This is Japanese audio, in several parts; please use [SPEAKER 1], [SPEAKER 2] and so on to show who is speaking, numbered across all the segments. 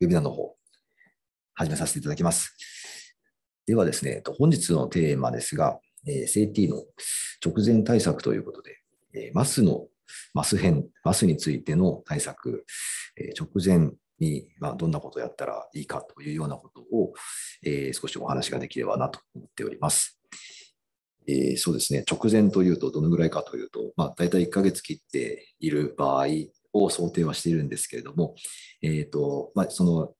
[SPEAKER 1] ウェビナーの方、始めさせていただきます。ではですね、本日のテーマですが、えー、CT の直前対策ということで、えー、マスの、マス編、マスについての対策、えー、直前に、まあ、どんなことをやったらいいかというようなことを、えー、少しお話ができればなと思っております。えー、そうですね、直前というとどのぐらいかというと、まあ、大体1ヶ月切っている場合、を想定はしているんですけれども、えーとまあ、その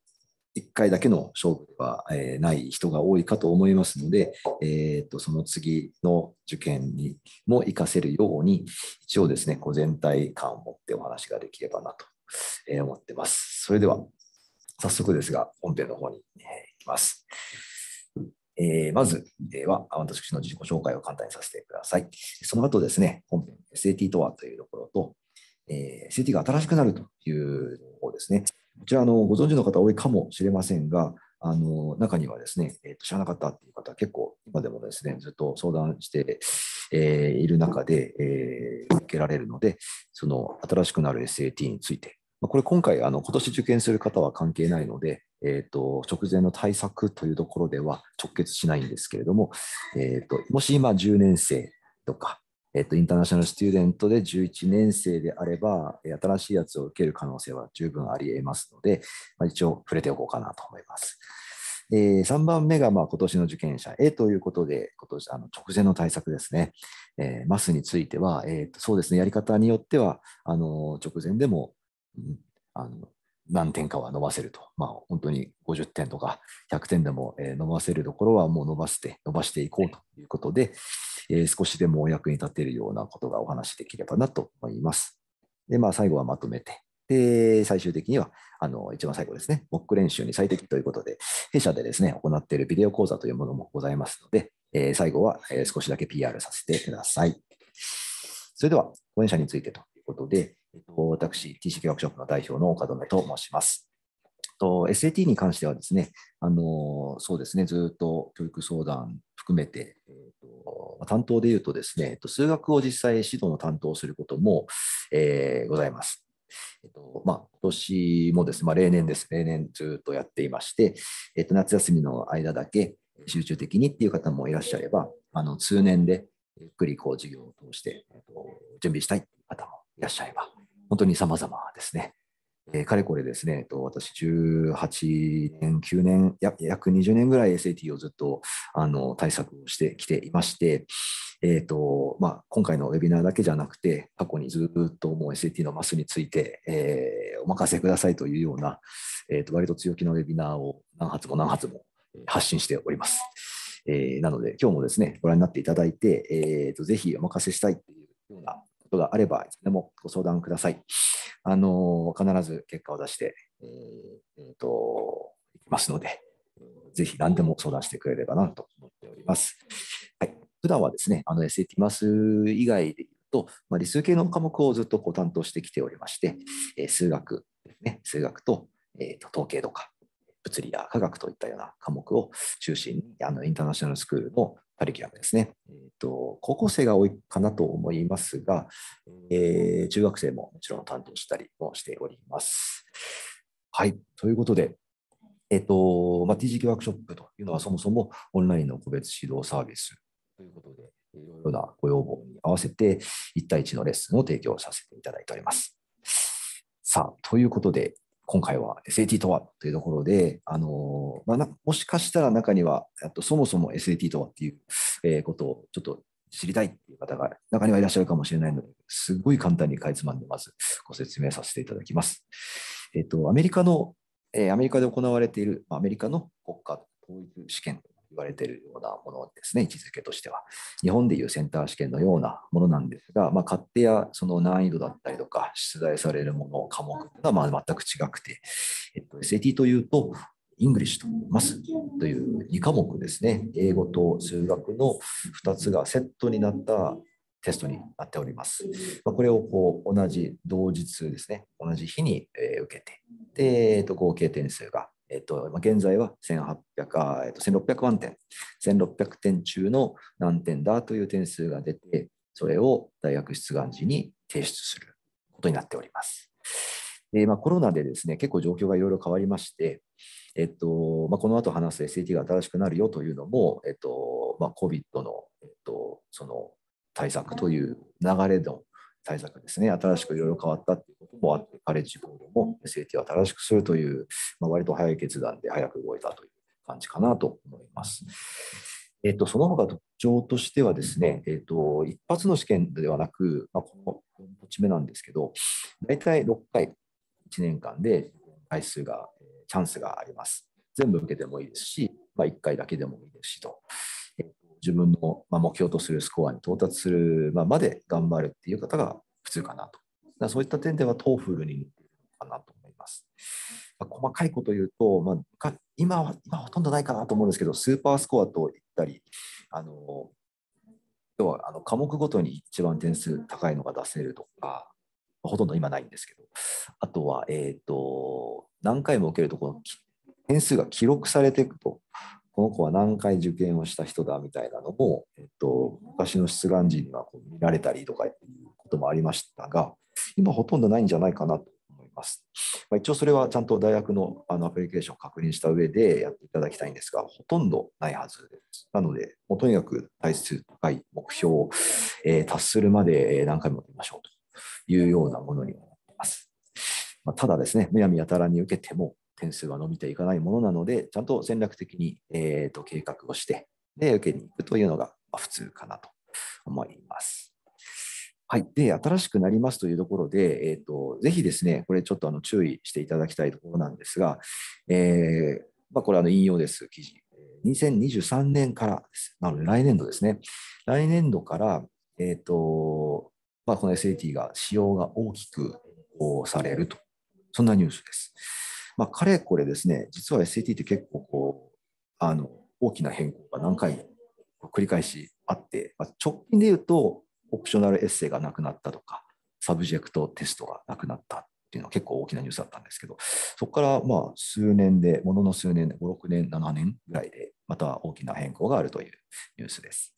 [SPEAKER 1] 1回だけの勝負は、えー、ない人が多いかと思いますので、えーと、その次の受験にも活かせるように、一応ですね、こう全体感を持ってお話ができればなと、え思ってます。それでは、早速ですが、本編の方に、えー、きます。えー、まずは、私の自己紹介を簡単にさせてください。その後ですね、本編 SAT とはというところと、えー、CT が新しくなるという方ですね。こちらあの、ご存知の方多いかもしれませんが、あの中にはですね、えーと、知らなかったっていう方、結構今でもですね、ずっと相談して、えー、いる中で、えー、受けられるので、その新しくなる SAT について、まあ、これ今回あの、今年受験する方は関係ないので、えーと、直前の対策というところでは直結しないんですけれども、えーと、ともし今10年生とか、えっと、インターナショナルスチューデントで11年生であれば、新しいやつを受ける可能性は十分あり得ますので、まあ、一応触れておこうかなと思います。えー、3番目がまあ今年の受験者へということで、今年あの直前の対策ですね、えー、マスについては、えー、そうですね、やり方によっては、あの直前でも、うん、あの何点かは伸ばせると、まあ、本当に50点とか100点でも伸ばせるところはもう伸ばして伸ばしていこうということで、えー、少しでもお役に立てるようなことがお話しできればなと思います。で、まあ、最後はまとめて。で、最終的には、あの、一番最後ですね、モック練習に最適ということで、弊社でですね、行っているビデオ講座というものもございますので、えー、最後は少しだけ PR させてください。それでは、講演者についてということで、えっと、私、t c k ワークショップの代表の岡留と申します。と SAT に関してはですね、あのそうですね、ずっと教育相談含めて、えーと、担当でいうとですね、数学を実際指導の担当することも、えー、ございます。えっ、ー、とまあ、今年もですね、まあ、例年です、例年ずっとやっていまして、えっ、ー、と、夏休みの間だけ集中的にっていう方もいらっしゃれば、あの通年でゆっくりこう授業を通して、えっと、準備したいっていう方もいらっしゃれば、本当に様々ですね。えー、かれこれですね、えっと、私18年、9年、約20年ぐらい SAT をずっとあの対策をしてきていまして、えーとまあ、今回のウェビナーだけじゃなくて、過去にずっともう SAT のマスについて、えー、お任せくださいというような、えー、と割と強気のウェビナーを何発も何発も発信しております。えー、なので、今日もですね、ご覧になっていただいて、えーと、とぜひお任せしたいというようなことがあれば、いつでもご相談ください。あの必ず結果を出して、えー、えー、といきますので、ぜひ何でも相談してくれればなと思っております。はい、普段はですね、あの SAT マス以外でいうと、まあ、理数系の科目をずっとこう担当してきておりまして、え数学ですね、数学と,、えー、と統計とか、物理や科学といったような科目を中心にあのインターナショナルスクールのカリキュラムですね。えーと、高校生が多いかなと思いますが、えー、中学生ももちろん担当したりもしております。はい、ということで、えーとまあ、TGK ワークショップというのはそもそもオンラインの個別指導サービスということで、いろいろなご要望に合わせて1対1のレッスンを提供させていただいております。さあ、ということで、今回は SAT とはというところで、あのまあ、もしかしたら中には、とそもそも SAT とはっていう、えことをちょっと知りたいっていう方が中にはいらっしゃるかもしれないので、すごい簡単にかいつまんで、まずご説明させていただきます。えっ、と、アメリカの、えアメリカで行われている、アメリカの国家統一試験言われているようなものですね、位置づけとしては。日本でいうセンター試験のようなものなんですが、まあ、勝手やその難易度だったりとか、出題されるもの、科目がまあ全く違くて、えっと、SAT というと、イングリッシュとマスという2科目ですね、英語と数学の2つがセットになったテストになっております。まこれをこう同じ同日ですね、同じ日に受けて、で、えっと、合計点数がえっと、現在は1800あ、えっと、1600万点、1600点中の何点だという点数が出て、それを大学出願時に提出することになっております。でまあ、コロナでですね結構状況がいろいろ変わりまして、えっとまあ、この後話す SAT が新しくなるよというのも、えっとまあ、COVID の,、えっと、その対策という流れの対策ですね、新しくいろいろ変わったということもあって、カレッジールも SAT を新しくするという、まあ、割と早い決断で早く動いたという感じかなと思います。えっと、その他特徴としてはですね、えっと、一発の試験ではなく、まあ、この5ち目なんですけど、大体6回、1年間で回数が、チャンスがあります。全部受けてもいいですし、まあ、1回だけでもいいですしと。自分の目標とするスコアに到達するまで頑張るっていう方が普通かなと。だそういった点ではトーフルに似ているのかなと思います。まあ、細かいこと言うと、まあ、今は今ほとんどないかなと思うんですけど、スーパースコアと言ったり、あの要はあの科目ごとに一番点数高いのが出せるとか、ほとんど今ないんですけど、あとは、えーと、と何回も受けるとこの点数が記録されていくとこの子は何回受験をした人だみたいなのも、えっと、昔の出願時にはこう見られたりとかいうこともありましたが、今ほとんどないんじゃないかなと思います。まあ、一応それはちゃんと大学のあのアプリケーションを確認した上でやっていただきたいんですが、ほとんどないはずです。なので、もうとにかく対数高い目標を、えー、達するまで何回もやりましょうというようなものになっています。まあ、ただですね、むやみやたらに受けても、点数は伸びていかないものなので、ちゃんと戦略的に、えーと、計画をして、で、受けに行くというのが普通かなと思います。はい、で新しくなりますというところで、えーと、ぜひですね、これちょっとあの注意していただきたいところなんですが、えー、まあ、これあの引用です、記事。2023年からです。なので来年度ですね。来年度から、えーとまあ、この SAT が使用が大きくされると、そんなニュースです。まあ、かれこれですね、実は SAT って結構こう、あの大きな変更が何回繰り返しあって、まあ、直近で言うと、オプショナルエッセイがなくなったとか、サブジェクトテストがなくなったっていうのは結構大きなニュースだったんですけど、そこからまあ数年で、ものの数年で、5、6年、7年ぐらいで、また大きな変更があるというニュースです。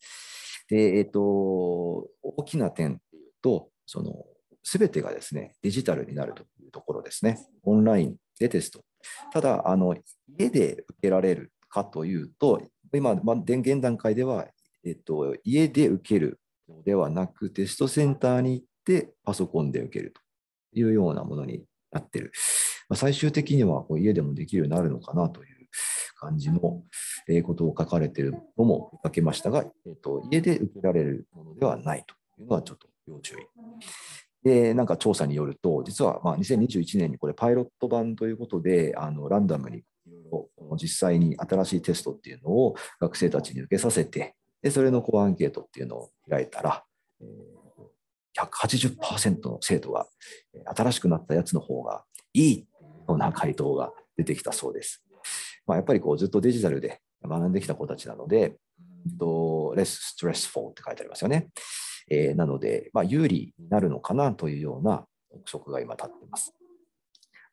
[SPEAKER 1] で、えっ、ー、と、大きな点っていうと、その、すべてがですね、デジタルになるというところですね。オンラインでテスト。ただ、あの家で受けられるかというと、今、現段階では、えっと、家で受けるのではなく、テストセンターに行ってパソコンで受けるというようなものになってる。まあ、最終的にはこう家でもできるようになるのかなという感じのことを書かれているのも見かけましたが、えっと、家で受けられるものではないというのはちょっと要注意で、なんか調査によると、実はまあ2021年にこれ、パイロット版ということで、あのランダムにいろいろ実際に新しいテストっていうのを学生たちに受けさせて、でそれのこうアンケートっていうのを開いたら、え180%の生徒が新しくなったやつの方がいいような回答が出てきたそうです。まあ、やっぱりこうずっとデジタルで学んできた子たちなので、レスストレスフォーって書いてありますよね。えー、なので、まあ、有利になるのかなというような憶測が今立っています。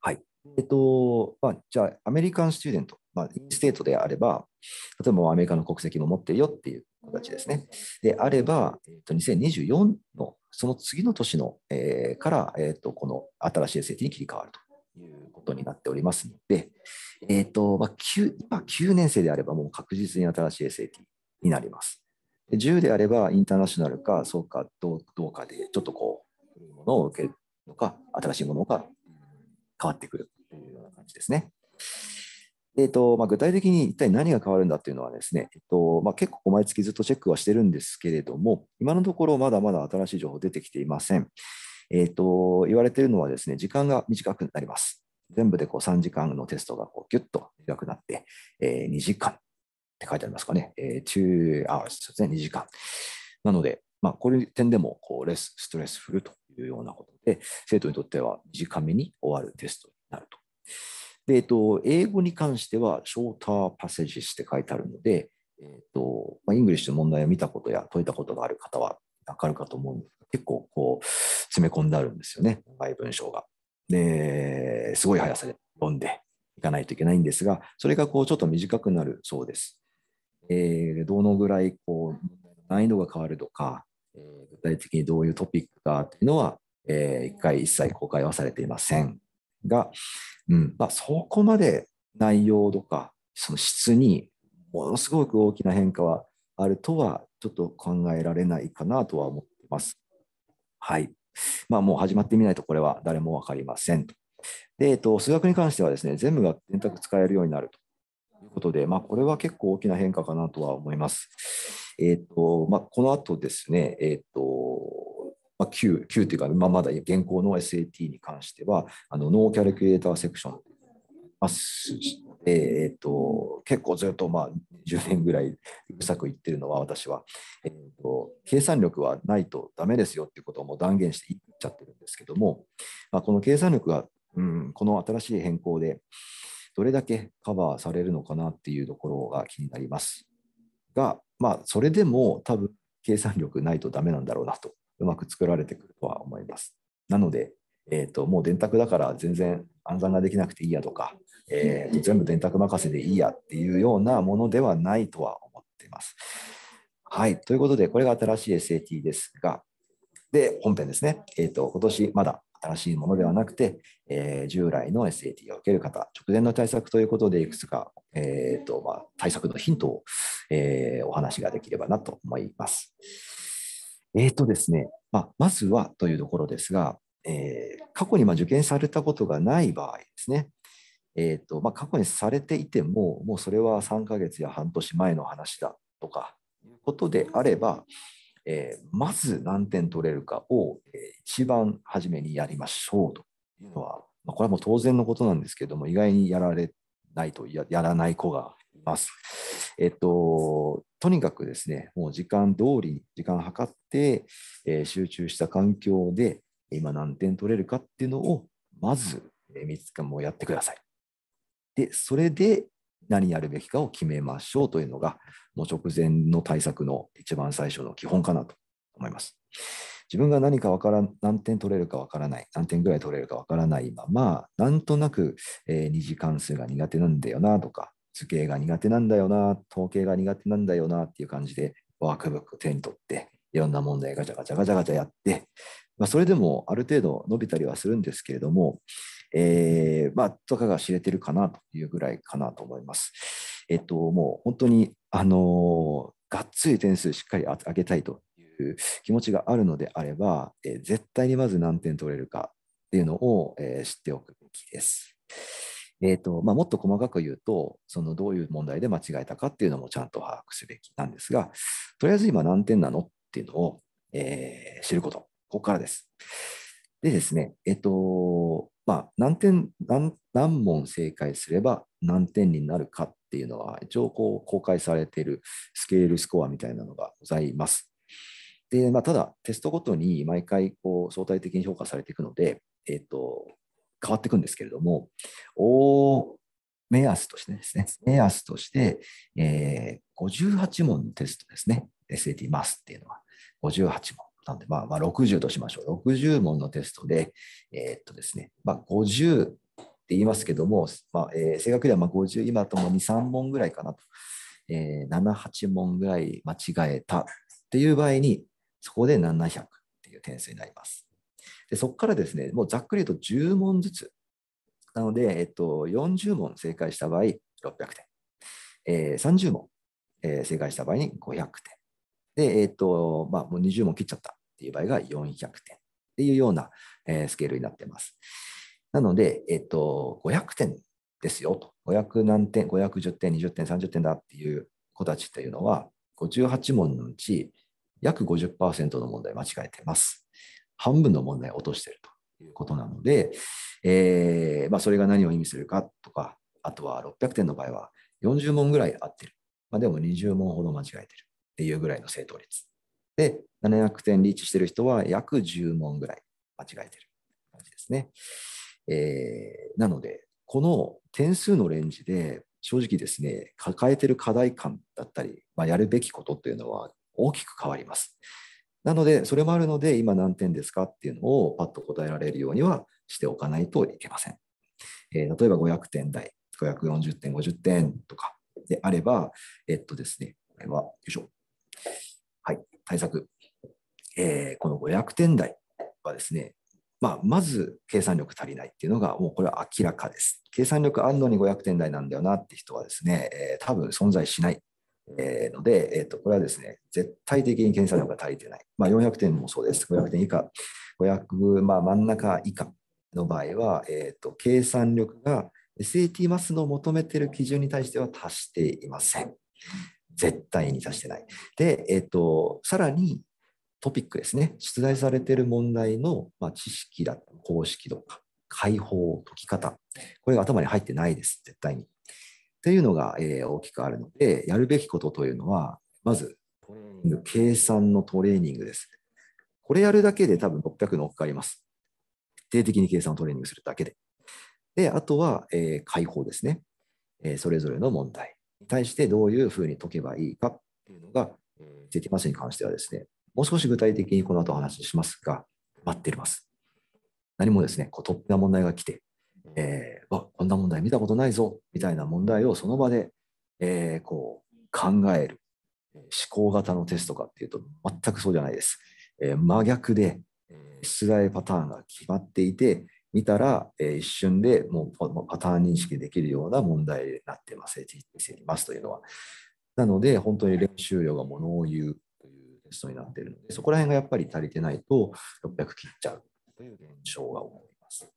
[SPEAKER 1] はい。えっと、まあ、じゃあ、アメリカンスチューデント、まあ、インステートであれば、例えばアメリカの国籍も持ってるよっていう形ですね。であれば、えっと、2024の、その次の年の、えー、から、えっと、この新しい SAT に切り替わると。いうことになっておりますので、えっとまあ、9今9年生であればもう確実に新しい SAT になります。10であればインターナショナルか、そうか、どうどうかで、ちょっとこう、ものを受けるのか、新しいものか、変わってくるというような感じですね。えーとまあ、具体的に一体何が変わるんだというのはですね、えっとまあ、結構毎月ずっとチェックはしてるんですけれども、今のところまだまだ新しい情報出てきていません。えーと、と言われているのはですね、時間が短くなります。全部でこう3時間のテストがこうギュッと短くなって、えー、2時間って書いてありますかね、えー、2 hours ですね、2時間。なので、まあ、これ点でもこうレスストレスフルというようなことで、生徒にとっては短めに終わるテストになると。でえっと、英語に関しては、ショーターパセージスって書いてあるので、えっとまあ、イングリッシュの問題を見たことや解いたことがある方は分かるかと思うんですが、結構こう詰め込んであるんですよね、長い文章が。ですごい速さで読んでいかないといけないんですが、それがこうちょっと短くなるそうです。えー、どのぐらいこう難易度が変わるとか、えー、具体的にどういうトピックかっていうのは、えー、一回一切公開はされていませんが、うんまあ、そこまで内容とかその質にものすごく大きな変化はあるとはちょっと考えられないかなとは思ってます。はい。まあもう始まってみないとこれは誰も分かりませんと。で、えっと、数学に関してはですね、全部が電卓使えるようになると。ことで、まあ、これは結構大きな変化かなとは思います。えーとまあ、この後ですね、えーとまあ、Q, Q というか、まあ、まだ現行の SAT に関しては、あのノーキャルキュレーターセクションますえー、っと結構ずっと、まあ、10年ぐらいうるさく言ってるのは私は、えー、っと計算力はないとダメですよっていうことをもう断言して言っちゃってるんですけども、まあ、この計算力が、うん、この新しい変更で、どれだけカバーされるのかなっていうところが気になりますが、まあ、それでも多分計算力ないとダメなんだろうなと、うまく作られてくるとは思います。なので、えーと、もう電卓だから全然暗算ができなくていいやとか、えーと、全部電卓任せでいいやっていうようなものではないとは思っています。はい、ということで、これが新しい SAT ですが、で、本編ですね。えっ、ー、と、今年まだ新しいものではなくて、えー、従来の SAT を受ける方、直前の対策ということで、いくつか、えーとまあ、対策のヒントを、えー、お話ができればなと思います。えーとですねまあ、まずはというところですが、えー、過去にま受験されたことがない場合ですね、えーとまあ、過去にされていても、もうそれは3ヶ月や半年前の話だとかいうことであれば、えー、まず何点取れるかを、えー、一番初めにやりましょうというのは、まあ、これはもう当然のことなんですけども、意外にやられないとやらない子がいます。えっと、とにかくですね、もう時間通り、時間を計って、えー、集中した環境で、今何点取れるかっていうのを、まず、3つかもうやってください。で、それで、何やるべきかを決めましょうというのが、もう直前の対策の一番最初の基本かなと思います。自分が何か分からん、何点取れるかわからない、何点ぐらい取れるかわからないまま、なんとなく、えー、二次関数が苦手なんだよなとか、図形が苦手なんだよな、統計が苦手なんだよなっていう感じで、ワークブック手に取って、いろんな問題ガチャガチャガチャガチャやって、まあ、それでもある程度伸びたりはするんですけれども、えー、まあ、とかが知れてるかなというぐらいかなと思います。えっと、もう本当に、あのー、がっつり点数しっかり上げたいという気持ちがあるのであれば、えー、絶対にまず何点取れるかっていうのを、え知っておくべきです。えーとまあ、もっと細かく言うと、そのどういう問題で間違えたかっていうのもちゃんと把握すべきなんですが、とりあえず今何点なのっていうのを、えー、知ること、ここからです。でですね、えっ、ー、と、まあ、何点何、何問正解すれば何点になるかっていうのは、一応こう公開されているスケールスコアみたいなのがございます。でまあ、ただ、テストごとに毎回こう相対的に評価されていくので、えーと、変わっていくんですけれども、お目安としてですね、目安として、えー、58問のテストですね、SAT マスっていうのは、58問。なんで、まあ、まあ、60としましょう。60問のテストで、えー、っとですね、まあ、50って言いますけども、まあえー、正確ではまあ50、今とも2、3問ぐらいかなと、えー、7、8問ぐらい間違えたっていう場合に、そこで700っていう点数になります。でそこからですね、もうざっくり言うと10問ずつ。なので、えっと、40問正解した場合、600点。えー、30問、えー、正解した場合に500点。で、えっ、ー、と、まあ、もう20問切っちゃったっていう場合が400点っていうような、えー、スケールになってます。なので、えっ、ー、と、500点ですよと。500何点、510点、20点、30点だっていう子たちというのは、58問のうち約50%の問題間違えてます。半分の問題を落としているということなので、えーまあ、それが何を意味するかとか、あとは600点の場合は40問ぐらい合ってる。まあ、でも20問ほど間違えてる。っていうぐらいの正答率。で、700点リーチしてる人は約10問ぐらい間違えてる感じですね。えー、なので、この点数のレンジで、正直ですね、抱えてる課題感だったり、まあ、やるべきことっていうのは大きく変わります。なので、それもあるので、今何点ですかっていうのをパッと答えられるようにはしておかないといけません。えー、例えば500点台、540点、50点とかであれば、えっとですね、これは、よいしょ、はい、対策。えー、この500点台はですね、まあ、まず計算力足りないっていうのが、もうこれは明らかです。計算力あるのに500点台なんだよなって人はですね、えー、多分存在しない。えー、ので、えー、とこれはですね、絶対的に計算力が足りてない。まあ、400点もそうです。500点以下、500、まあ、真ん中以下の場合は、えー、と計算力が SAT マスの求めている基準に対しては達していません。絶対に指してない。で、えっ、ー、と、さらにトピックですね、出題されている問題の、まあ、知識だ公式とか、解放、解き方、これが頭に入ってないです、絶対に。っていうのが、えー、大きくあるので、やるべきことというのは、まず、トレーニング計算のトレーニングです。これやるだけで多分600乗っかります。徹底的に計算をトレーニングするだけで。で、あとは、えー、解放ですね、えー、それぞれの問題。対してどういうふうに解けばいいかっていうのが、出てますスに関してはですね、もう少し具体的にこの後お話ししますが、待っています。何もですね、こう突飛な問題が来て、えー、わこんな問題見たことないぞみたいな問題をその場で、えー、こう考える思考型のテストかっていうと全くそうじゃないです。えー、真逆で出題パターンが決まっていて見たら、えー、一瞬でもうパターン認識できるような問題になってます、見せますというのは。なので、本当に練習量がものを言うというテストになっているので、そこら辺がやっぱり足りてないと、600切っちゃうという現象が起こります。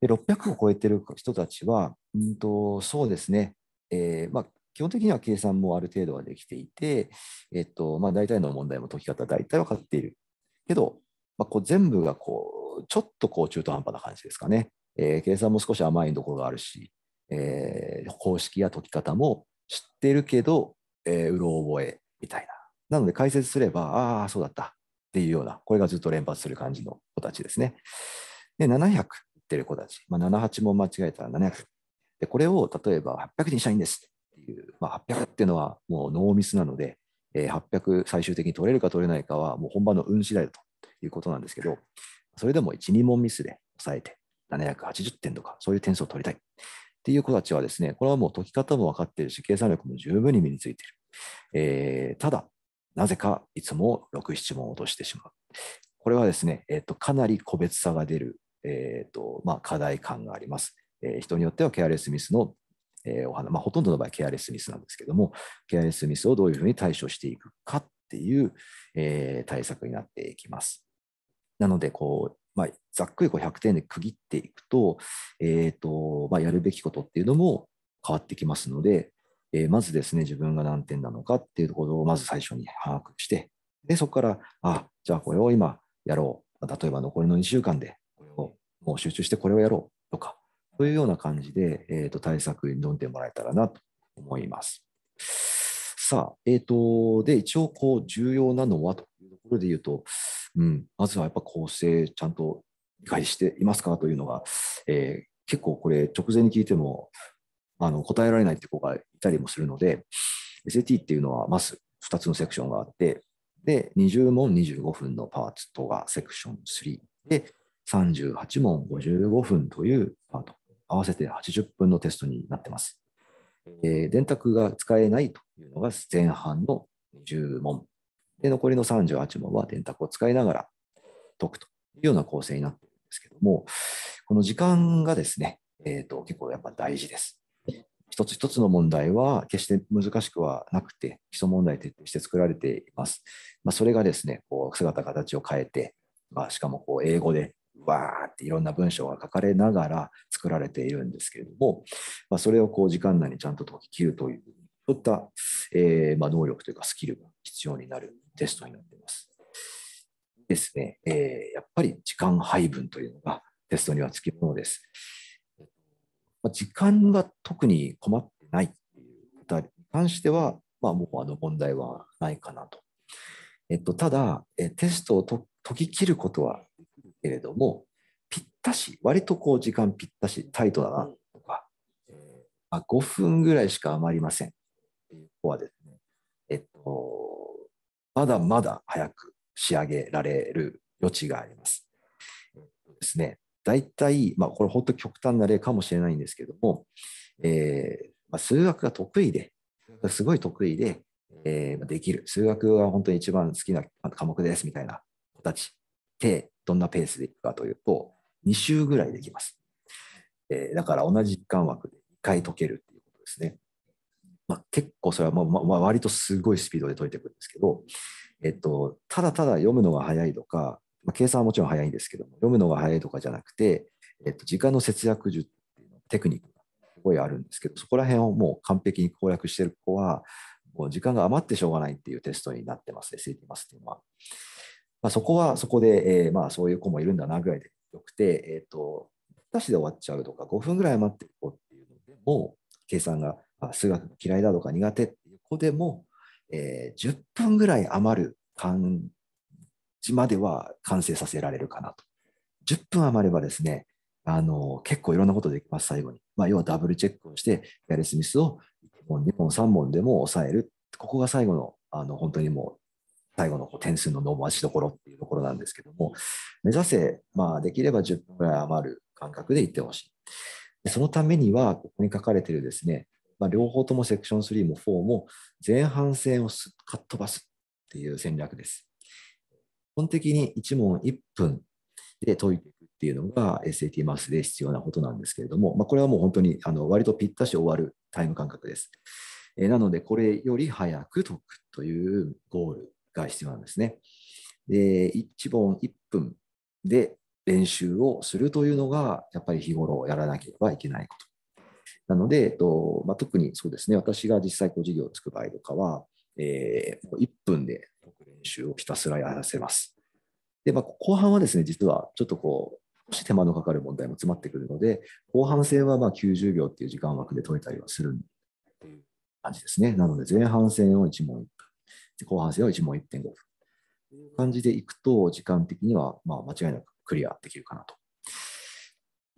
[SPEAKER 1] で600を超えてる人たちは、うんと、そうですね、えー、まあ、基本的には計算もある程度はできていて、えっとまあ、大体の問題も解き方、大体分かっている。けど、まあ、こう全部がこうちょっとこう中途半端な感じですかね。えー、計算も少し甘いところがあるし、えー、方式や解き方も知ってるけど、えー、うろ覚えみたいな。なので解説すれば、ああ、そうだったっていうような、これがずっと連発する感じの子たちですね。で、700言ってる子たち、まあ、78も間違えたら700。で、これを例えば800にしたいんですっていう、まあ、800っていうのはもうノーミスなので、800最終的に取れるか取れないかはもう本番の運次第だということなんですけど、それでも1、2問ミスで抑えて、780点とか、そういう点数を取りたい。っていう子たちはですね、これはもう解き方も分かっているし、計算力も十分に身についている。えー、ただ、なぜかいつも6、7問落としてしまう。これはですね、えーと、かなり個別差が出る、えーとまあ、課題感があります。えー、人によってはケアレスミスの、えー、お話、まあ、ほとんどの場合ケアレスミスなんですけども、ケアレスミスをどういうふうに対処していくかっていう、えー、対策になっていきます。なのでこう、まあ、ざっくりこう100点で区切っていくと,、えーとまあ、やるべきことっていうのも変わってきますので、えー、まずですね自分が何点なのかっていうところをまず最初に把握してでそこからあじゃあこれを今やろう例えば残りの2週間でこれをもう集中してこれをやろうとかそういうような感じで、えー、と対策に挑んでもらえたらなと思います。さあ、えっ、ー、と、で、一応、こう、重要なのはというところで言うと、うん、まずはやっぱ構成、ちゃんと理解していますかというのが、えー、結構これ、直前に聞いても、あの答えられないって子がいたりもするので、SAT っていうのは、まず2つのセクションがあって、で、20問25分のパーツとがセクション3で、38問55分というパート、合わせて80分のテストになってます。え電卓が使えないというのが前半の1 0問。で、残りの38問は電卓を使いながら解くというような構成になっているんですけども、この時間がですね、えーと、と結構やっぱ大事です。一つ一つの問題は決して難しくはなくて、基礎問題徹底して作られています。まあ、それがですね、こう姿形を変えて、まあ、しかもこう英語でバーっていろんな文章が書かれながら作られているんですけれども、まあ、それをこう時間内にちゃんと解き切るというそういった、えー、まあ、能力というかスキルが必要になるテストになっています。ですね、えー、やっぱり時間配分というのがテストにはつきものです。まあ、時間が特に困ってないっていう方に関しては、まあ、もうあの問題はないかなと。えっと、ただ、テストを解き切ることはけれどもぴったし割とこう時間ぴったしタイトだなとか、えまあ、5分ぐらいしか余りませんっていう子はですねえっとまだまだ早く仕上げられる余地があります。えっとですね大体、まあ、これ本当極端な例かもしれないんですけども、えー、まあ、数学が得意ですごい得意で、えー、できる数学が本当に一番好きな科目ですみたいな子たちってどんなペースでいくかというと、2週ぐらいできます。えー、だから同じ時間枠で2回解けるっていうことですね。まあ、結構それはまあ、まあ、割とすごいスピードで解いていくんですけど、えっと、ただただ読むのが早いとか、まあ、計算はもちろん早いんですけども、読むのが早いとかじゃなくて、えっと、時間の節約術っていうのテクニックがすごいあるんですけど、そこら辺をもう完璧に攻略してる子は、もう時間が余ってしょうがないっていうテストになってますね、s d テマスっていうのは。まあ、そこはそこで、えー、まあそういう子もいるんだなぐらいでよくて、えーと、としで終わっちゃうとか5分ぐらい待ってる子っていうのでも計算が数学嫌いだとか苦手っていう子でも、えー、10分ぐらい余る感じまでは完成させられるかなと。10分余ればですね、あの結構いろんなことできます、最後に。まあ、要はダブルチェックをして、やるスミスを1本、2本、3本でも抑える。ここが最後のあの本当にもう最後の点数の伸ばしどころっていうところなんですけども、目指せ、まあ、できれば10分ぐらい余る感覚でいってほしい。でそのためには、ここに書かれてるですね、まあ、両方ともセクション3も4も前半戦をすかっ飛ばすっていう戦略です。基本的に1問1分で解いていくっていうのが SAT マスで必要なことなんですけれども、まあ、これはもう本当にあの割とぴったし終わるタイム感覚です。えなので、これより早く解くというゴールが必要なんですね。で1本1分で練習をするというのがやっぱり日頃やらなければいけないこと。なので、えっとまあ、特にそうですね私が実際こう授業をつく場合とかは、えー、1分で練習をひたすらやらせます。で、まあ、後半はですね実はちょっとこう少し手間のかかる問題も詰まってくるので後半戦はま90秒っていう時間枠で取れたりはするっていう感じですね。なので前半戦を1問1分後半戦は1問1.5分。という感じでいくと、時間的にはまあ間違いなくクリアできるかなと。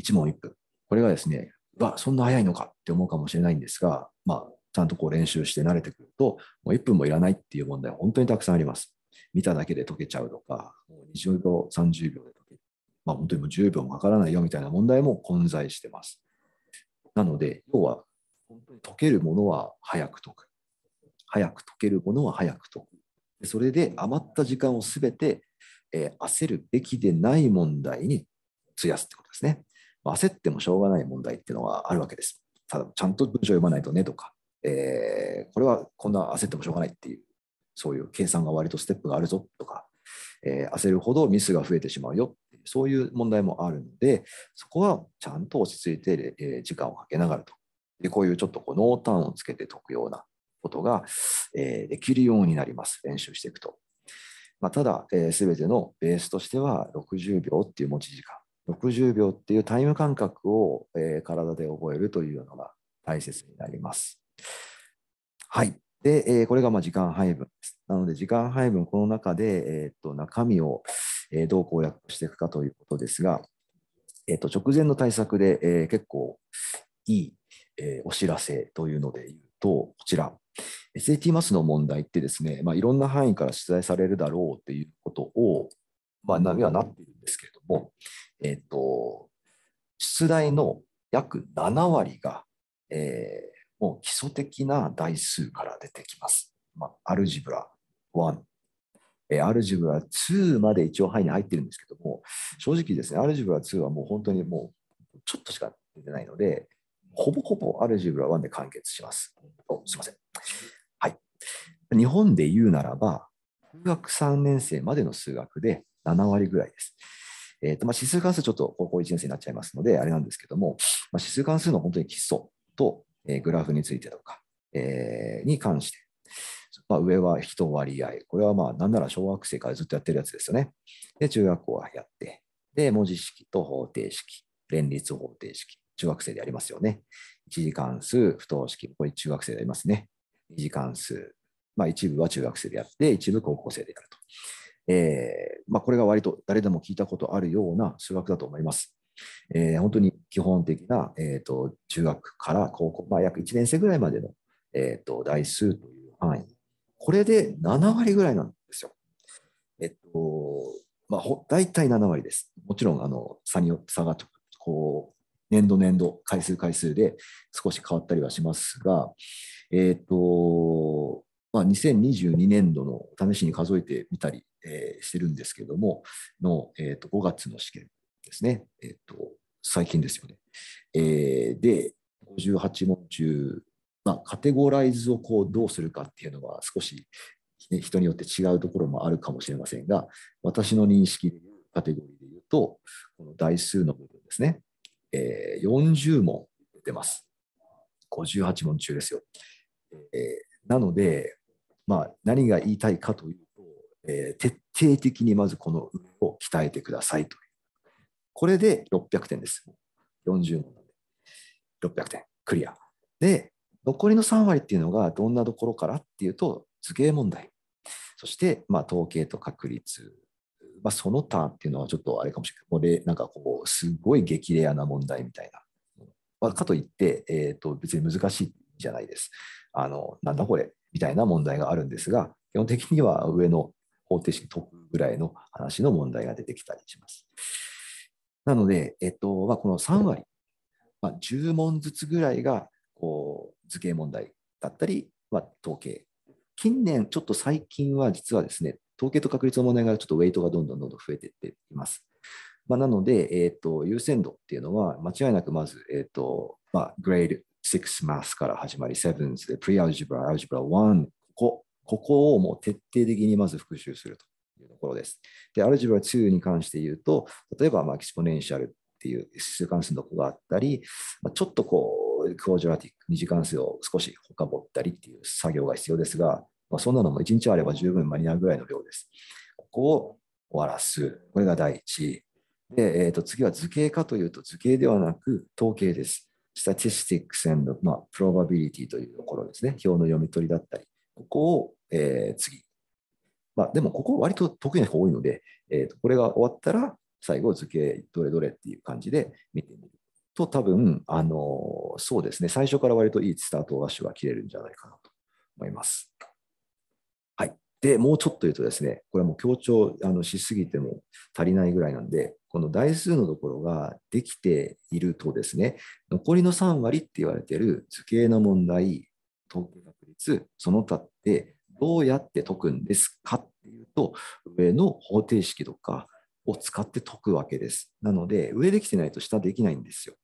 [SPEAKER 1] 1問1分。これがですね、わ、そんな早いのかって思うかもしれないんですが、まあ、ちゃんとこう練習して慣れてくると、もう1分もいらないっていう問題は本当にたくさんあります。見ただけで解けちゃうとか、20秒、30秒で解ける。まあ、本当にもう10秒もかからないよみたいな問題も混在してます。なので、要は、本当に解けるものは早く解く。早く解けるものは早く解く。それで余った時間をすべて、えー、焦るべきでない問題に費やすってことですね。ま焦ってもしょうがない問題っていうのはあるわけです。ただ、ちゃんと文章読まないとねとか、えー、これはこんな焦ってもしょうがないっていう、そういう計算が割とステップがあるぞとか、えー、焦るほどミスが増えてしまうよってそういう問題もあるので、そこはちゃんと落ち着いて、えー、時間をかけながらと。でこういうちょっとこう濃淡をつけて解くようなことが、えー、できるようになります、練習していくと。まあ、ただ、す、えー、べ、てのベースとしては60秒っていう持ち時間、60秒っていうタイム感覚を、えー、体で覚えるというのが大切になります。はい。で、えー、これがまあ時間配分です。なので、時間配分、この中で、えー、っと中身を、えー、どう攻略していくかということですが、えー、っと直前の対策で、えー、結構いい、えー、お知らせというので言うと、こちら、SAT マスの問題ってですね、まあ、いろんな範囲から出題されるだろうっていうことを、まあ、波はなっているんですけれども、えっ、ー、と、出題の約7割が、えー、もう基礎的な台数から出てきます。まあ、アルジブラ1、えー、アルジブラ2まで一応範囲に入ってるんですけども、正直ですね、アルジブラ2はもう本当にもうちょっとしか出てないので、ほぼほぼアルジブラ1で完結します。おすいません。日本で言うならば、中学3年生までの数学で7割ぐらいです。えーとまあ、指数関数ちょっと高校1年生になっちゃいますので、あれなんですけども、まあ、指数関数の本当に基礎と、えー、グラフについてとか、えー、に関して、まあ、上は人割合、これはまあ何なら小学生からずっとやってるやつですよね。で、中学校はやって、で、文字式と方程式、連立方程式、中学生でやりますよね。1次関数、不等式、これ中学生でやりますね。2次関数、まあ、一部は中学生でやって、一部高校生でやると。えー、まあ、これが割と誰でも聞いたことあるような数学だと思います。えー、本当に基本的な、えーと、中学から高校、まあ、約1年生ぐらいまでの、えーと、台数という範囲、これで7割ぐらいなんですよ。えっとまあ、大体7割です。もちろんあの差に差がこう年度年度、回数回数で少し変わったりはしますが、えっとまあ、2022年度の試しに数えてみたり、えー、してるんですけども、の、えー、と5月の試験ですね、えーと、最近ですよね。えー、で、58問中、まあ、カテゴライズをこうどうするかっていうのは少し、ね、人によって違うところもあるかもしれませんが、私の認識でいうカテゴリーでいうと、この台数の部分ですね、えー、40問出ます。58問中ですよ。えー、なので、まあ、何が言いたいかというと、えー、徹底的にまずこの上を鍛えてくださいという。これで600点です。40問なんで。600点、クリア。で、残りの3割っていうのがどんなところからっていうと、図形問題。そして、まあ、統計と確率。まあ、その他っていうのはちょっとあれかもしれない。これ、なんかこう、すごい激レアな問題みたいな。まあ、かといって、えーと、別に難しいじゃないです。あの、なんだこれみたいな問題があるんですが、基本的には上の方程式解くぐらいの話の問題が出てきたりします。なので、えっとまあ、この3割、まあ、10問ずつぐらいがこう図形問題だったり、まあ、統計。近年、ちょっと最近は実はですね、統計と確率の問題がちょっとウェイトがどんどんどんどん増えていっています。まあ、なので、えーと、優先度っていうのは、間違いなくまず、えーとまあ、グレー6 math から始まり、7th で pre-algebra、algebra 1、ここ、ここをもう徹底的にまず復習するというところです。で、algebra 2に関して言うと、例えば、まあ、エキスポネンシャルっていう数関数のとこがあったり、まあ、ちょっとこう、クージュラティック、二次関数を少しほかぼったりっていう作業が必要ですが、まあ、そんなのも1日あれば十分間に合うぐらいの量です。ここを終わらす。これが第一。で、えー、と次は図形かというと図形ではなく統計です。Statistics and、まあ、p r o b a b というところですね、表の読み取りだったり、ここを、えー、次。まあ、でも、ここ割と得意な人多いので、えー、とこれが終わったら、最後、図形どれどれっていう感じで見てみると、多分、あのそうですね、最初から割といいスタートダッシュが切れるんじゃないかなと思います。で、もうちょっと言うとですね、これはもう強調あのしすぎても足りないぐらいなんで、この台数のところができているとですね、残りの3割って言われている図形の問題、統計確率、その他ってどうやって解くんですかっていうと、上の方程式とかを使って解くわけです。なので、上できてないと下できないんですよ。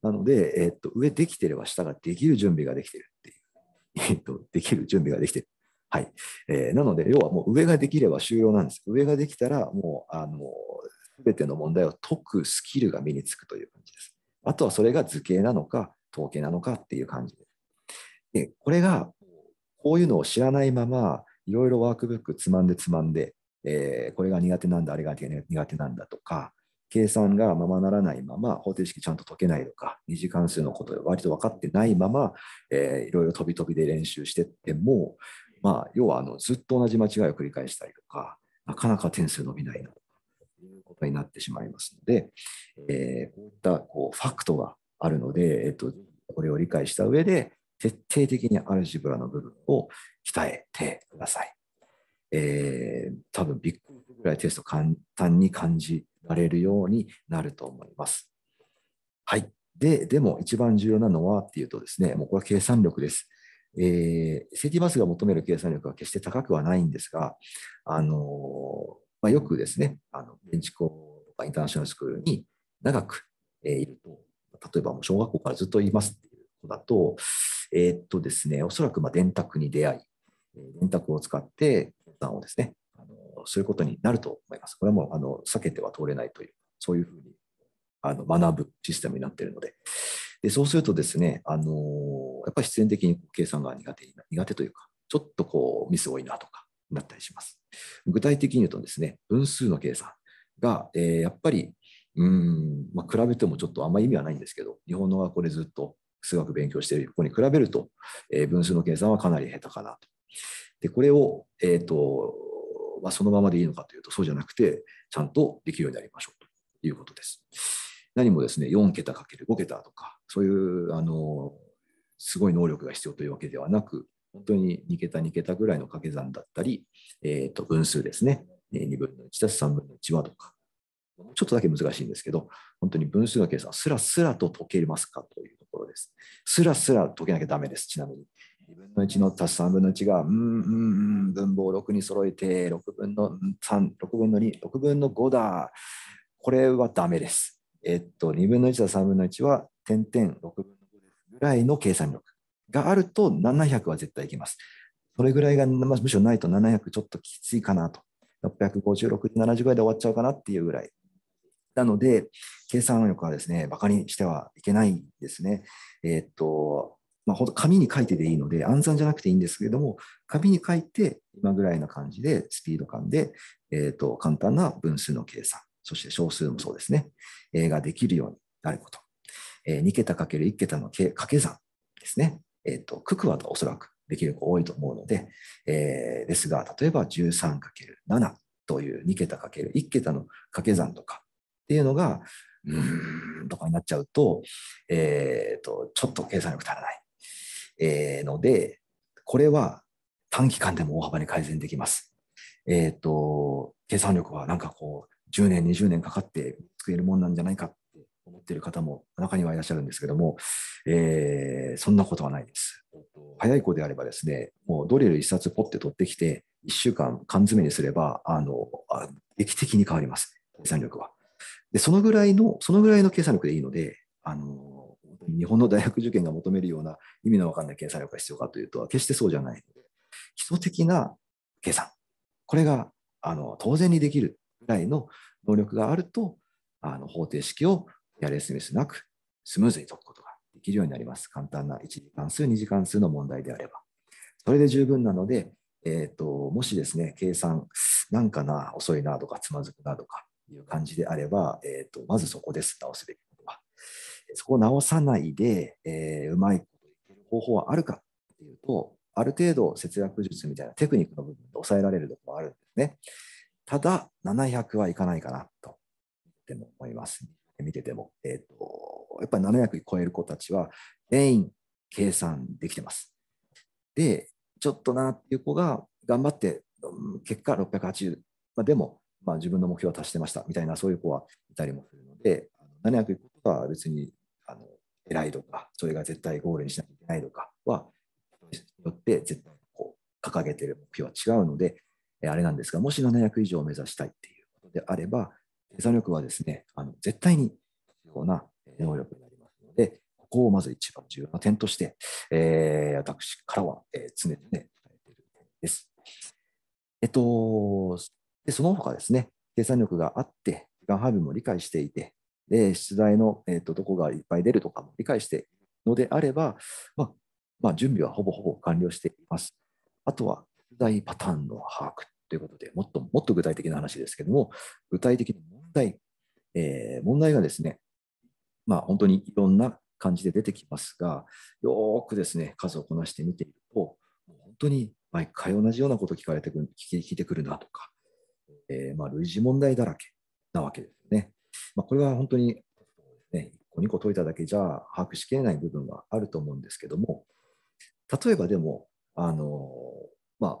[SPEAKER 1] なので、えっと、上できてれば下ができる準備ができてるっていう、えっと、できる準備ができてるはい。えー、なので、要はもう上ができれば終了なんです。上ができたら、もう、あの、すべての問題を解くスキルが身につくという感じです。あとはそれが図形なのか、統計なのかっていう感じです。で、これが、こういうのを知らないまま、いろいろワークブックつまんでつまんで、えー、これが苦手なんだ、あれが苦手なんだとか、計算がままならないまま、方程式ちゃんと解けないとか、二次関数のことを割と分かってないまま、えー、いろいろ飛び飛びで練習してっても、まあ、要はあのずっと同じ間違いを繰り返したりとか、なかなか点数伸びないなということになってしまいますので、えー、こういったこうファクトがあるので、えっと、これを理解した上で、徹底的にアルジブラの部分を鍛えてください。えー、多分びっくりぐらいテスト簡単に感じられるようになると思います。はい。で、でも一番重要なのはっていうとですね、もうこれは計算力です。えー、ティバスが求める計算力は決して高くはないんですが、あのまあ、よくですね、あの電池工とかインターナショナルスクールに長く、えー、いると、例えばもう小学校からずっといますっていう子だと、えー、っとですね、おそらくまあ電卓に出会い、電卓を使って計算をですね、あのすることになると思います。これはもうあの避けては通れないという、そういうふうにあの学ぶシステムになっているので、で、そうするとですね、あのー、やっぱり必然的に計算が苦手苦手というか、ちょっとこうミス多いなとかなったりします。具体的に言うとですね、分数の計算が、えー、やっぱり、うんまあ、比べてもちょっとあんまり意味はないんですけど、日本のはこれずっと数学勉強している子に比べると、えー、分数の計算はかなり下手かなと。で、これを、えっ、ー、と、まあ、そのままでいいのかというと、そうじゃなくて、ちゃんとできるようになりましょうということです。何もですね、4桁かける5桁とか、そういうあのすごい能力が必要というわけではなく、本当に2桁、2桁ぐらいの掛け算だったり、えー、と分数ですね、2分の1たす3分の1はとか、もうちょっとだけ難しいんですけど、本当に分数の計算、すらすらと解けますかというところです。すらすら解けなきゃだめです、ちなみに。2分の1の足す3分の1が、うん、うん、分母を6に揃えて、6分の3、6分の2、6分の5だ。これはだめです。えっと、2分の1と3分の1は点点6分の5ですぐらいの計算力があると700は絶対いきます。それぐらいが、まむしろないと700ちょっときついかなと。656、70ぐらいで終わっちゃうかなっていうぐらい。なので、計算力はですね、馬鹿にしてはいけないですね。えー、っと、まあ、本当紙に書いてでいいので、暗算じゃなくていいんですけれども、紙に書いて、今ぐらいな感じで、スピード感で、えー、っと、簡単な分数の計算、そして小数もそうですね、えー、ができるようになること。えー、2桁る1桁の掛け算ですね。えっ、ー、と、九九はとおそらくできる子多いと思うので、えー、ですが、例えば 13×7 という2桁 ×1 桁の掛け算とかっていうのが、うーんとかになっちゃうと、えっ、ー、と、ちょっと計算力足らない。えー、ので、これは短期間でも大幅に改善できます。えっ、ー、と、計算力はなんかこう、10年、20年かかって作れるもんなんじゃないかっ思っている方も中にはいらっしゃるんですけども、えー、そんなことはないです。早い子であればですね、もうドリル1冊ポッて取ってきて、1週間缶詰にすれば、あのあ劇的に変わります、計算力は。でそのぐらいの、そのぐらいの計算力でいいので、あの日本の大学受験が求めるような意味のわかんない計算力が必要かというと、決してそうじゃないので、基礎的な計算、これがあの当然にできるぐらいの能力があると、あの方程式をやれスミスなくスムーズに解くことができるようになります。簡単な1時間数、2時間数の問題であれば。それで十分なので、えーと、もしですね、計算、なんかな、遅いなとか、つまずくなとかいう感じであれば、えーと、とまずそこです、直すべきことは。そこを直さないで、えー、うまいこといける方法はあるかっていうと、ある程度節約術みたいなテクニックの部分で抑えられるところもあるんですね。ただ、700はいかないかなとでも思います。見てても、えーと、やっぱり700超える子たちは全員計算できてます。で、ちょっとなっていう子が頑張って、結果680、まあ、でも、まあ、自分の目標は達してましたみたいな、そういう子はいたりもするので、700いくことは別にあの偉いとか、それが絶対ゴールにしなきゃいけないとかは、よって絶対こう掲げてる目標は違うので、あれなんですが、もし700以上を目指したいっていうことであれば、算力はですね、あの絶対に必要な能力になりますので、ここをまず一番重要な点として、えー、私からは、えー、常々伝えている点です。えっと、でその他ですね、計算力があって、時間配分も理解していて、で出題の、えっと、どこがいっぱい出るとかも理解しているのであれば、まあ、まあ、準備はほぼほぼ完了しています。あとは、出題パターンの把握ということで、もっともっと具体的な話ですけども、具体的にはい、えー、問題がですね、まあ、本当にいろんな感じで出てきますが、よくですね、数をこなして見ていると、本当に毎回同じようなこと聞かれてくる聞いてくるなとか、えー、まあ、類似問題だらけなわけですね。まあ、これは本当に、ね、1個2個解いただけじゃ把握しきれない部分があると思うんですけども、例えばでも、あのまあ、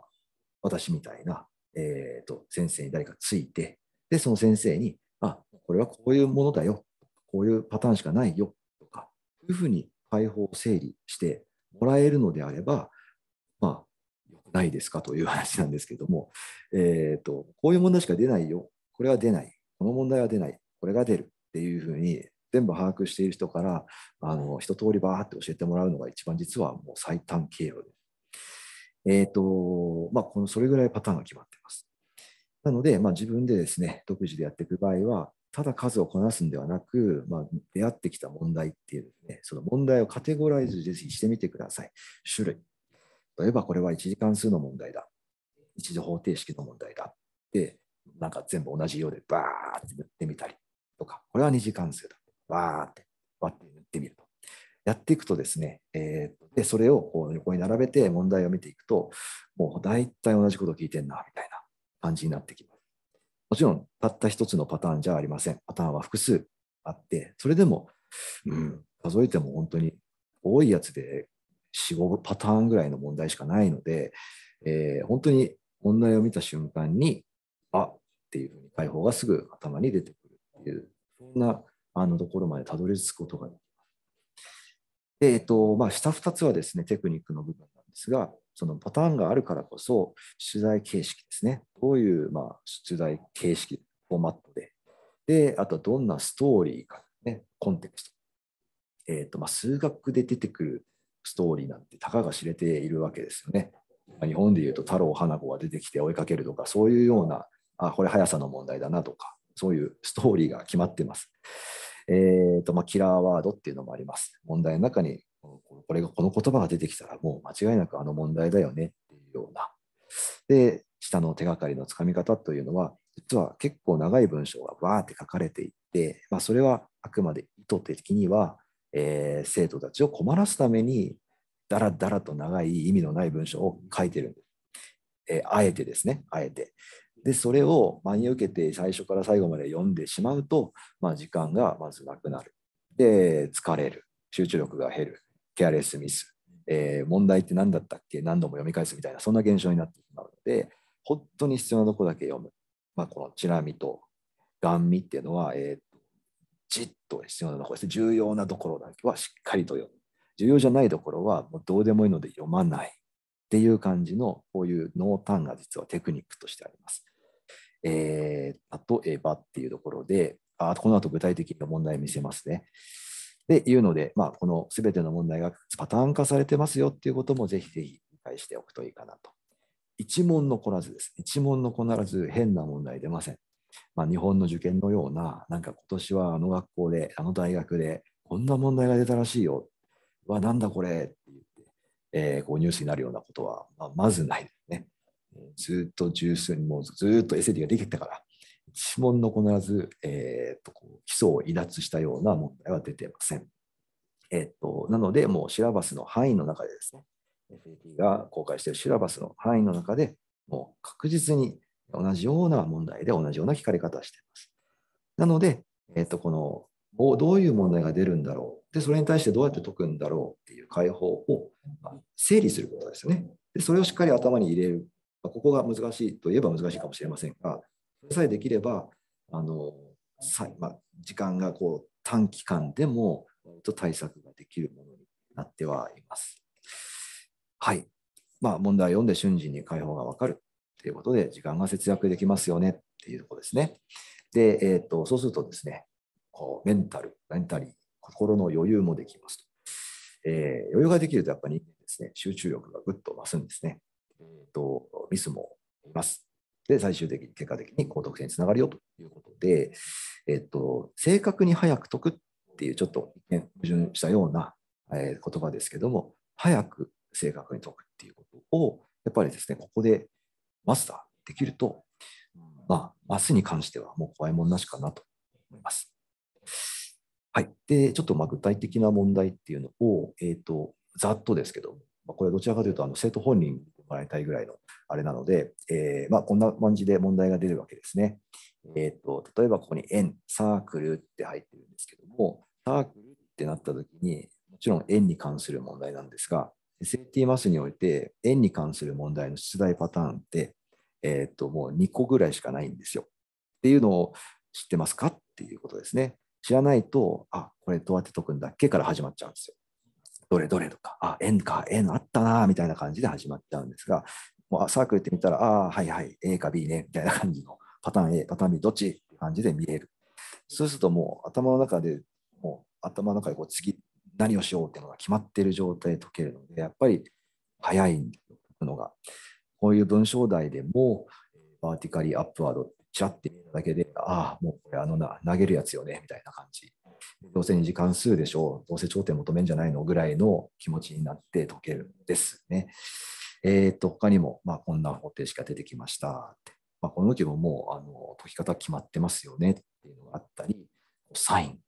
[SPEAKER 1] 私みたいな、えーと先生に誰かついて、で、その先生に、あ、これはこういうものだよ。こういうパターンしかないよ。とか、いうふうに解放を整理してもらえるのであれば、まあ、よくないですかという話なんですけども、えっ、ー、と、こういう問題しか出ないよ。これは出ない。この問題は出ない。これが出る。っていうふうに、全部把握している人から、あの、一通りバーって教えてもらうのが一番実はもう最短経路でえっ、ー、と、まあ、この、それぐらいパターンが決まってます。なので、まあ、自分でですね、独自でやっていく場合は、ただ数をこなすんではなく、まあ、出会ってきた問題っていうね、その問題をカテゴライズしてみてください。種類。例えばこれは一次関数の問題だ。一次方程式の問題だ。で、なんか全部同じようでバーって塗ってみたりとか、これは二次関数だ。バーって割って塗ってみると。やっていくとですね、えー、でそれをこう横に並べて問題を見ていくと、もう大体同じこと聞いてんな、みたいな。感じになってきます。もちろん、たった一つのパターンじゃありません。パターンは複数あって、それでも、うん、数えても本当に多いやつで4、5パターンぐらいの問題しかないので、えー、本当に問題を見た瞬間に、あっていうふうに解放がすぐ頭に出てくるっていう、そんなあのところまでたどり着くことができます。で、えっとまあ、下2つはですね、テクニックの部分なんですが、そのパターンがあるからこそ、取材形式ですね。どういう、まあ、取材形式、フォーマットで、で、あとどんなストーリーか、ね、コンテクスト。えっ、ー、と、まあ、数学で出てくるストーリーなんて、たかが知れているわけですよね。まあ、日本でいうと、太郎花子が出てきて追いかけるとか、そういうような、あ、これ速さの問題だなとか、そういうストーリーが決まってます。えーとまあ、キラーワードっていうのもあります。問題の中にこれがこの言葉が出てきたらもう間違いなくあの問題だよねっていうような。で下の手がかりのつかみ方というのは実は結構長い文章がバーって書かれていって、まあ、それはあくまで意図的には、えー、生徒たちを困らすためにだらだらと長い意味のない文章を書いてるんです。えー、あえてですねあえて。でそれを真に受けて最初から最後まで読んでしまうと、まあ、時間がまずなくなる。で疲れる集中力が減るケアレスミス、えー、問題って何だったっけ何度も読み返すみたいなそんな現象になってしまうので本当に必要なとこだけ読む、まあ、このチラ見とガン見っていうのは、えー、じっと必要なところです重要なところだけはしっかりと読む重要じゃないところはもうどうでもいいので読まないっていう感じのこういう濃淡が実はテクニックとしてあります。えー、例えばっていうところであこの後具体的な問題見せますね。でいうので、まあ、このすべての問題がパターン化されてますよっていうこともぜひぜひ理解しておくといいかなと。一問残らずです。一問残らず変な問題出ません。まあ、日本の受験のような、なんか今年はあの学校で、あの大学で、こんな問題が出たらしいよ。はなんだこれって言って、えー、こうニュースになるようなことは、まあ、まずないですね。ずっと十数にもうずっとセディができてたから、指問の必ず、えーと、う基礎を離脱したような問題は出てません。えーと、なので、もうシラバスの範囲の中でですね、FAT が公開しているシラバスの範囲の中でもう確実に同じような問題で同じような聞かれ方をしています。なので、えーと、このどういう問題が出るんだろうで、それに対してどうやって解くんだろうっていう解放を整理することですよね。でそれをしっかり頭に入れる、ここが難しいといえば難しいかもしれませんが、それさえできれば、あのさまあ、時間がこう短期間でもと対策ができるものになってはいます。はい。まあ、問題を読んで瞬時に解放がわかるということで、時間が節約できますよねっていうところですね。で、えーと、そうするとですね、こうメンタル、メンタリー、心の余裕もできますと。えー、余裕ができると、やっぱり人間ですね、集中力がぐっと増すんですね。えーとミスもいます。で、最終的に結果的に高得点につながるよということで、えっと、正確に早く解くっていう、ちょっと、ね、矛盾したような、え言葉ですけども、早く正確に解くっていうことを、やっぱりですね、ここでマスターできると、まあ、明日に関してはもう怖いもんなしかなと思います。はい。で、ちょっとま具体的な問題っていうのを、えっ、ー、と、ざっとですけど、まこれはどちらかというと、あの生徒本人にもらいたいぐらいのあれなので、えー、まあ、こんな感じで問題が出るわけですね。えーと、例えばここに円、サークルって入ってるんですけども、サークルってなった時に、もちろん円に関する問題なんですが、SAT マスにおいて円に関する問題の出題パターンって、えー、ともう2個ぐらいしかないんですよ。っていうのを知ってますかっていうことですね。知らないと、あ、これどうやって解くんだっけから始まっちゃうんですよ。どれどれとか、あ、円か、円あったな、みたいな感じで始まっちゃうんですが、もうサークルって見たら、ああ、はいはい、A か B ね、みたいな感じの、パターン A、パターン B、どっちって感じで見える。そうするともう頭の中で、もう頭の中でこう次何をしようっていうのが決まってる状態で解けるので、やっぱり早いのが、こういう文章題でも、バーティカリーアップワード、ちらって見るだけで、ああ、もうこれあのな、投げるやつよね、みたいな感じ。どうせ二次関数でしょう、どうせ頂点求めんじゃないのぐらいの気持ちになって解けるんですね。えっ、と、他にも、まあ、こんな方程式が出てきましたって。まあ、この時ももう、あの、解き方決まってますよねっていうのがあったり、サイン、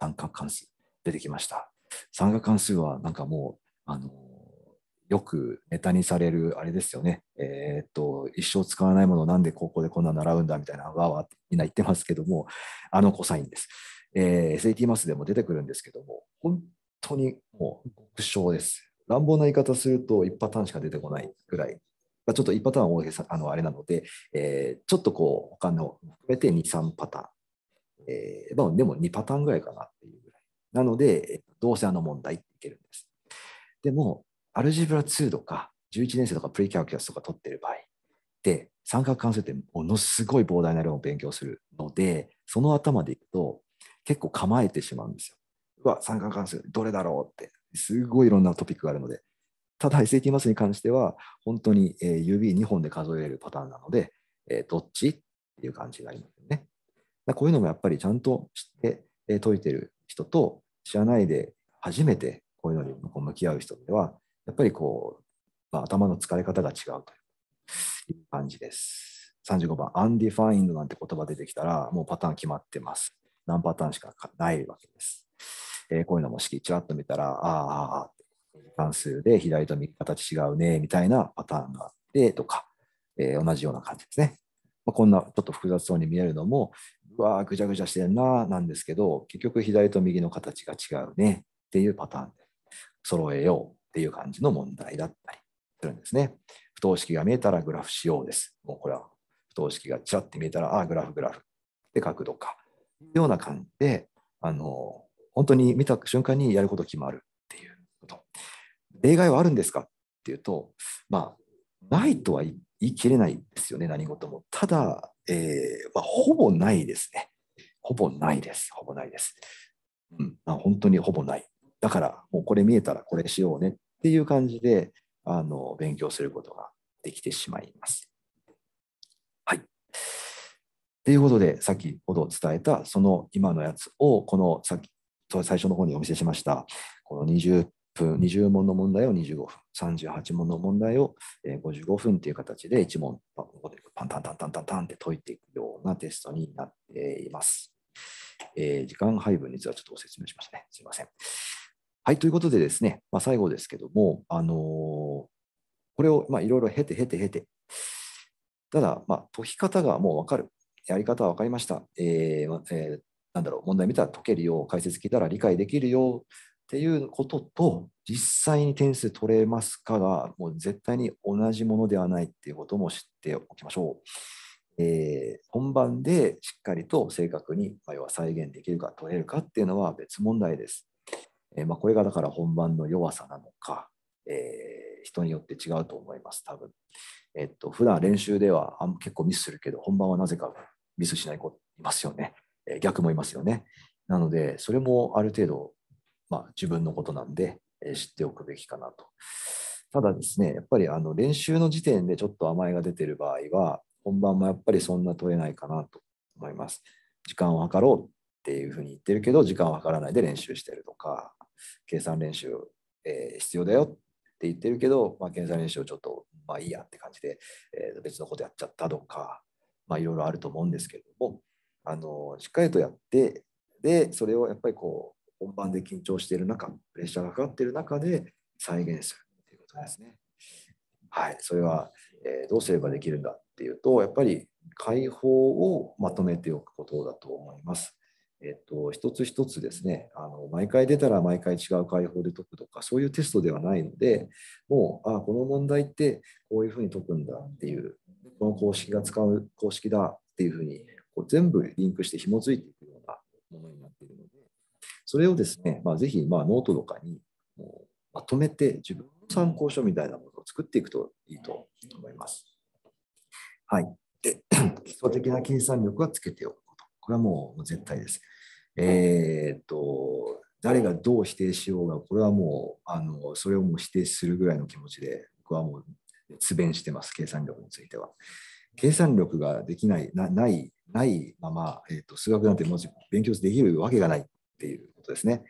[SPEAKER 1] 三角関数出てきました。三角関数はなんかもう、あの、よくネタにされるあれですよね。えー、っと、一生使わないものなんで高校でこんな習うんだみたいな、わわってみんな言ってますけども、あのコサインです。えー、SAT マスでも出てくるんですけども、本当にもう極小です。乱暴な言い方すると1パターンしか出てこないぐらい、まあ、ちょっと1パターン大げさあのあれなので、えー、ちょっとこう他の含めて2、3パターン、えーまあ、でも2パターンぐらいかなっていうぐらい。なので、どうせあの問題っていけるんです。でも、アルジブラ2とか11年生とかプリキャラキャスとか取ってる場合で三角関数ってものすごい膨大な量を勉強するのでその頭でいくと結構構えてしまうんですよ。うわ三角関数どれだろうってすごいいろんなトピックがあるので、ただ SAT マスに関しては、本当に、え指2本で数えるパターンなので、えどっちっていう感じになりますよね。だこういうのもやっぱりちゃんと知って、え解いてる人と、知らないで初めてこういうのに向き合う人では、やっぱりこう、まあ、頭の疲れ方が違うという感じです。35番、アンディファインドなんて言葉出てきたら、もうパターン決まってます。何パターンしかないわけです。えこういうのも式ちらっと見たら、ああ、ああ、関数で左と右形違うね、みたいなパターンがあってとか、えー、同じような感じですね。まあ、こんなちょっと複雑そうに見えるのも、うわー、ぐちゃぐちゃしてんな、なんですけど、結局左と右の形が違うねっていうパターンで揃えようっていう感じの問題だったりするんですね。不等式が見えたらグラフしようです。もうこれは不等式がちらって見えたら、ああ、グラフ、グラフで角度か。ような感じで、あの本当に見た瞬間にやること決まるっていうこと。例外はあるんですかっていうと、まあ、ないとは言い切れないですよね、何事も。ただ、えー、まあ、ほぼないですね。ほぼないです。ほぼないです。うん、まあ、本当にほぼない。だから、もうこれ見えたらこれしようねっていう感じで、あの勉強することができてしまいます。はい。ということで、先ほど伝えた、その今のやつを、このさっき最初の方にお見せしました、この20分、20問の問題を25分、38問の問題を55分という形で1問パンタンタンタンタンタンって解いていくようなテストになっています。えー、時間配分についてはちょっとお説明しましたね。すみません。はい、ということでですね、まあ、最後ですけども、あのー、これをいろいろ経て経て経て、ただ、まあ、解き方がもう分かる、やり方は分かりました、えーえー、なんだろう、問題見たら解けるよう、解説聞いたら理解できるよっていうことと、実際に点数取れますかが、もう絶対に同じものではないっていうことも知っておきましょう。えー、本番でしっかりと正確に、まあ、要は再現できるか取れるかっていうのは別問題です。えー、まあ、これがだから本番の弱さなのか、えー、人によって違うと思います、多分。えっと、普段練習では結構ミスするけど、本番はなぜかミスしない子いますよね。逆もいますよね。なので、それもある程度、まあ、自分のことなんで、知っておくべきかなと。ただですね、やっぱりあの練習の時点でちょっと甘えが出てる場合は、本番もやっぱりそんな取れないかなと思います。時間を計ろうっていうふうに言ってるけど、時間を計らないで練習してるとか、計算練習、えー、必要だよって言ってるけど、まあ、計算練習をちょっと、まあいいやって感じで、えー、別のことやっちゃったとか、まあいろいろあると思うんですけれども、あのしっかりとやってでそれをやっぱりこう本番で緊張している中プレッシャーがかかっている中で再現するっていうことですね。はい、それは、えー、どうすればできるんだっていうとやっぱり解放をまとめておくことだと思います。えっと、一つ一つですねあの毎回出たら毎回違う解放で解くとかそういうテストではないのでもうあこの問題ってこういうふうに解くんだっていうこの公式が使う公式だっていうふうにこう全部リンクして紐づいていくようなものになっているので、それをですね、まあ、ぜひまあノートとかにもうまとめて自分の参考書みたいなものを作っていくといいと思います。はい。で、基礎的な計算力はつけておくこと。これはもう絶対です。えー、っと、誰がどう否定しようが、これはもう、あのそれをもう否定するぐらいの気持ちで、僕はもう、べ弁してます、計算力については。計算力ができない、なないないまま、えーと、数学なんて文字勉強できるわけがないっていうことですね。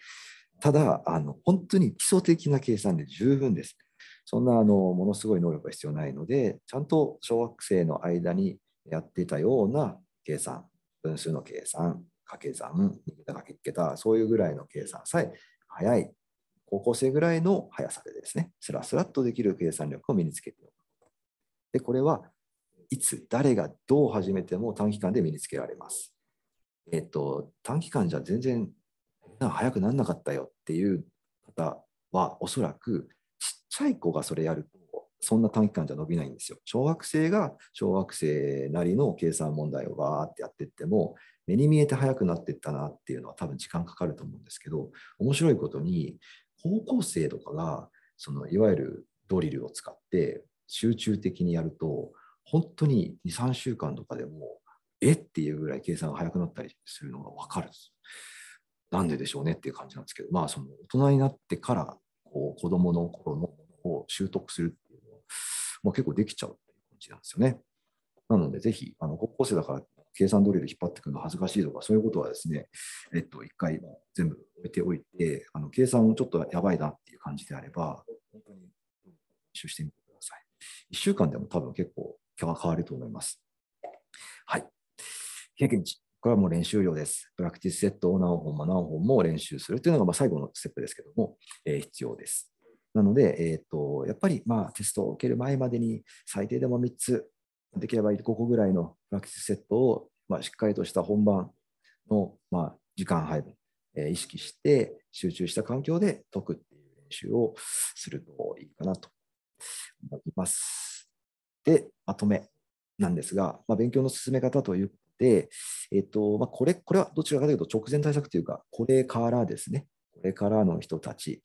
[SPEAKER 1] ただあの、本当に基礎的な計算で十分です。そんなあのものすごい能力が必要ないので、ちゃんと小学生の間にやっていたような計算、分数の計算、掛け算、2桁掛け桁、そういうぐらいの計算さえ早い、高校生ぐらいの速さでですね、すらすらっとできる計算力を身につけておく。で、これはいつ、誰がどう始めても短期間で身につけられます。えっと、短期間じゃ全然早くならなかったよっていう方は、おそらくちっちゃい子がそれやると、そんな短期間じゃ伸びないんですよ。小学生が小学生なりの計算問題をバーってやっていっても、目に見えて早くなっていったなっていうのは多分時間かかると思うんですけど、面白いことに、高校生とかが、そのいわゆるドリルを使って集中的にやると、本当に2、3週間とかでも、えっていうぐらい計算が早くなったりするのが分かるんです。なんででしょうねっていう感じなんですけど、まあ、その大人になってからこう子どもの頃のを習得するっていうのは、まあ、結構できちゃうっていう感じなんですよね。なので、ぜひ、あの高校生だから計算通りで引っ張ってくるの恥ずかしいとか、そういうことはですね、えっと、一回全部置いておいて、あの計算をちょっとやばいなっていう感じであれば、本当に練習してみてください。1週間でも多分結構今日は変わると思います。はい。経験値。これはもう練習量です。プラクティスセットを何本も何本も練習するというのがま最後のステップですけども、えー、必要です。なので、えーと、とやっぱりまあテストを受ける前までに最低でも3つ、できれば5個ぐらいのプラクティスセットを、まあ、しっかりとした本番の、まあ、時間配分、えー、意識して集中した環境で解くっていう練習をするといいかなと思います。でまとめなんですが、まあ、勉強の進め方というこえっとまあ、これこれはどちらかというと直前対策というか、これからですね、これからの人たち、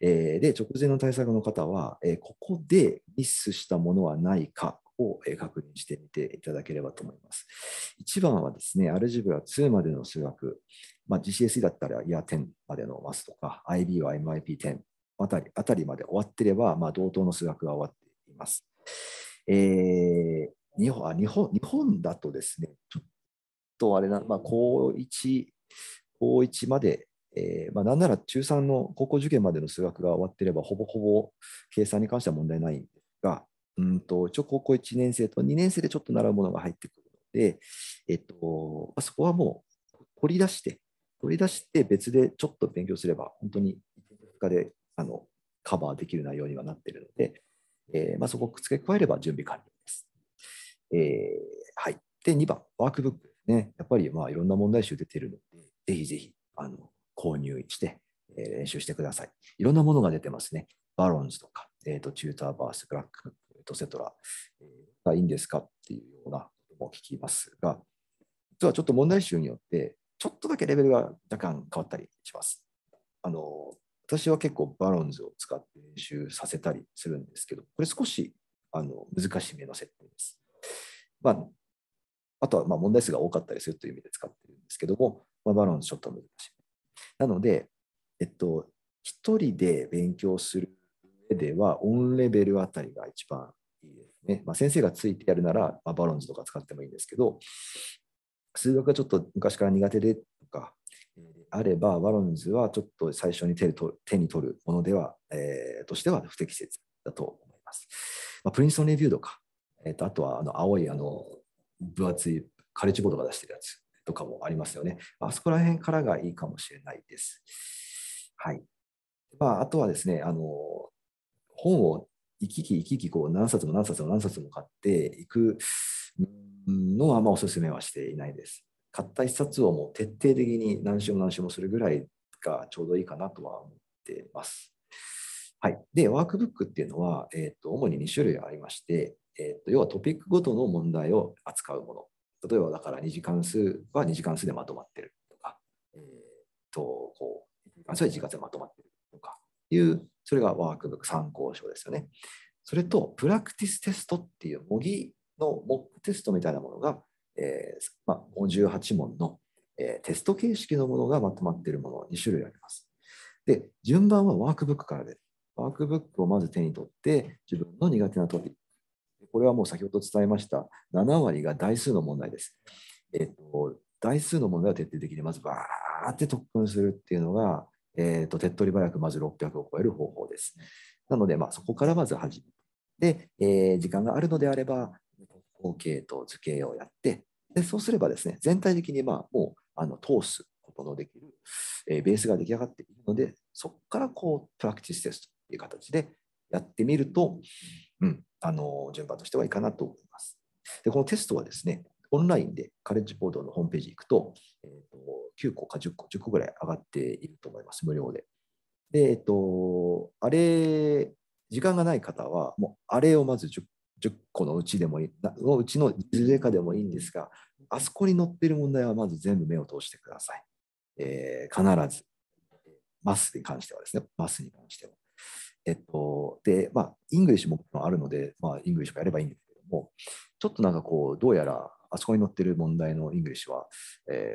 [SPEAKER 1] えー、で直前の対策の方は、えー、ここでミスしたものはないかを、えー、確認してみていただければと思います。1番はですね、アルジブラ2までの数学、まあ、GCSE だったらイヤー10までのマスとか、IB は MIP10 あたりあたりまで終わってれば、まあ、同等の数学が終わっています。えー、日本あ日本日本だとですね、ちょっとあれな、まあ、高1、高まで、えーまあなんなら中3の高校受験までの数学が終わっていれば、ほぼほぼ計算に関しては問題ないんですが、うんと一応高校1年生と2年生でちょっと習うものが入ってくるので、えっとまあ、そこはもう取り出して、取り出して別でちょっと勉強すれば、本当に1日であのカバーできる内容にはなっているので、えーまあ、そこを付け加えれば準備完了です。えー、はい。で、2番、ワークブックですね。やっぱり、まあ、いろんな問題集出てるので、ぜひぜひ、あの、購入して、えー、練習してください。いろんなものが出てますね。バロンズとか、えっ、ー、と、チューターバース、ブラック、えっ、と、セトラ、えー、がいいんですかっていうようなことも聞きますが、実はちょっと問題集によって、ちょっとだけレベルが若干変わったりします。あの、私は結構バロンズを使って練習させたりするんですけど、これ少しあの難しめの設定です。まあ、あとはま問題数が多かったりするという意味で使ってるんですけども、まあ、バロンズちょっと難しい。なので、えっと、1人で勉強する上では、オンレベルあたりが一番いいですね。まあ、先生がついてやるなら、まあ、バロンズとか使ってもいいんですけど、数学がちょっと昔から苦手でとか、あれば、ワロンズはちょっと最初に手手に取るものでは、えー、としては不適切だと思います。まあ、プリンストンレビューとか、えーと、とあとはあの青いあの分厚いカレッジボードが出してるやつとかもありますよね。あそこら辺からがいいかもしれないです。はい。まあ、あとはですね、あの本を行き来行き来こう何冊も何冊も何冊も買っていくのはまあおすすめはしていないです。買った一冊をもう徹底的に何周も何周もするぐらいがちょうどいいかなとは思ってます。はい、で、ワークブックっていうのは、えーと、主に2種類ありまして、えーと、要はトピックごとの問題を扱うもの。例えば、だから2次関数は2次関数でまとまってるとか、えーと、こう1次関数は1次関数でまとまってるとかいう、それがワークブック参考書ですよね。それと、プラクティステストっていう模擬のモックテストみたいなものがえーまあ、8問の、えー、テスト形式のものがまとまっているもの2種類あります。で、順番はワークブックからで、ワークブックをまず手に取って、自分の苦手なトピこれはもう先ほど伝えました、7割が台数の問題です。えっ、ー、と、台数の問題を徹底的にまずバーって特訓するっていうのが、えっ、ー、と、手っ取り早くまず600を超える方法です。なので、まあ、そこからまず始めて、えー、時間があるのであれば、後継と図形をやって、でそうすればですね、全体的にまあもうあの通すことのできる、えー、ベースが出来上がっているので、そこからこうプラクティステストという形でやってみると、うん、あの順番としてはいいかなと思います。でこのテストはですね、オンラインでカレッジボードのホームページ行くと、えーと、9個か10個、10個ぐらい上がっていると思います、無料で。で、えっ、ー、と、あれ、時間がない方は、もうあれをまず10 10個のうちでもいい、のうちの10以下でもいいんですが、あそこに載っている問題はまず全部目を通してください。えー、必ず。マスに関してはですね、マスに関しては。えっと、で、まあ、イングリッシュもあるので、まあ、イングリッシュもやればいいんですけども、ちょっとなんかこう、どうやら、あそこに載ってる問題のイングリッシュは、えー、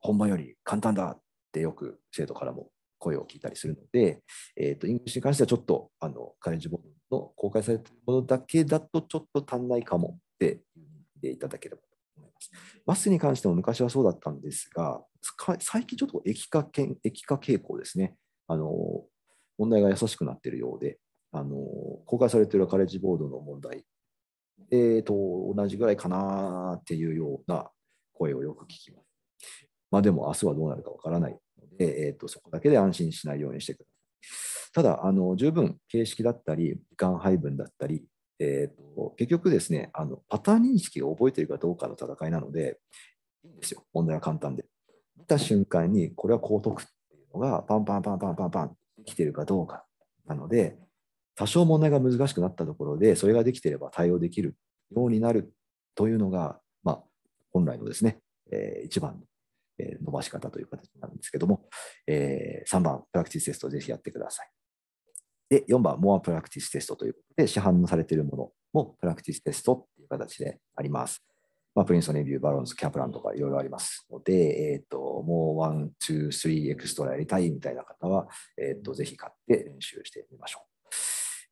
[SPEAKER 1] 本番より簡単だってよく生徒からも声を聞いたりするので、えっ、ー、と、イングリッシュに関してはちょっと、あの、カレッジボードの公開されたものだけだとちょっと足んないかもって言っていただければと思います。バスに関しても昔はそうだったんですが、最近ちょっと液化液化傾向ですね。あの、問題が優しくなっているようで、あの、公開されているカレッジボードの問題、えーと、と同じぐらいかなっていうような声をよく聞きます。まあでも明日はどうなるかわからないで、えーと、そこだけで安心しないようにしてください。ただあの、十分形式だったり、時間配分だったり、えーと、結局ですねあの、パターン認識を覚えているかどうかの戦いなので、いいんですよ、問題は簡単で。見た瞬間に、これは高得っていうのが、パンパンパンパンパンパンできてるかどうかなので、多少問題が難しくなったところで、それができていれば対応できるようになるというのが、まあ、本来のですね、えー、一番の伸ばし方という形なんですけども、3番、プラクティステストをぜひやってください。で、4番、モアプラクティステストということで、市販されているものもプラクティステストっていう形であります。まあ、プリンストレビュー、バロンズ、キャプランとかいろいろありますので、えっ、ー、と、もうワン、ツー、スリー、エクストラやりたいみたいな方は、えっ、ー、と、ぜひ買って練習してみましょ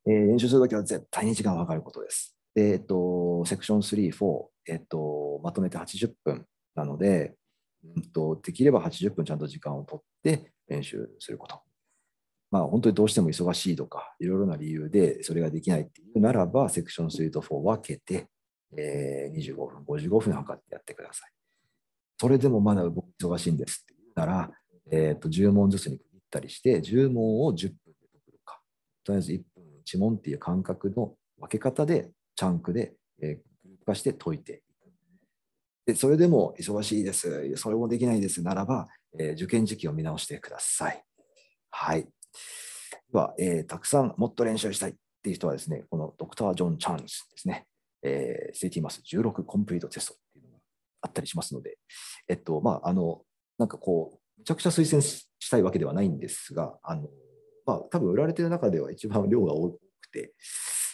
[SPEAKER 1] う。えー、練習するときは絶対に時間がかかることです。で、えっ、と、セクション3、4、えっ、と、まとめて80分なので、うんと、できれば80分ちゃんと時間をとって練習すること。まあ、本当にどうしても忙しいとか、いろいろな理由でそれができないっていうならば、セクション3と4分けて、えー、25分、55分測ってやってください。それでもまだ僕忙しいんですって言うなら、えー、と10問ずつに区切ったりして、10問を10分で解くとか、とりあえず1分1問っていう感覚の分け方で、チャンクで、えー、化して解いてでそれでも忙しいです、それもできないですならば、えー、受験時期を見直してください。はい。では、えー、たくさんもっと練習したいっていう人はですね、このドクター・ジョン・チャンスですね、えー、CT マス16コンプリートテストっていうのがあったりしますので、えっと、まあ、あの、なんかこう、めちゃくちゃ推薦したいわけではないんですが、あの、まあ、多分売られてる中では一番量が多くて、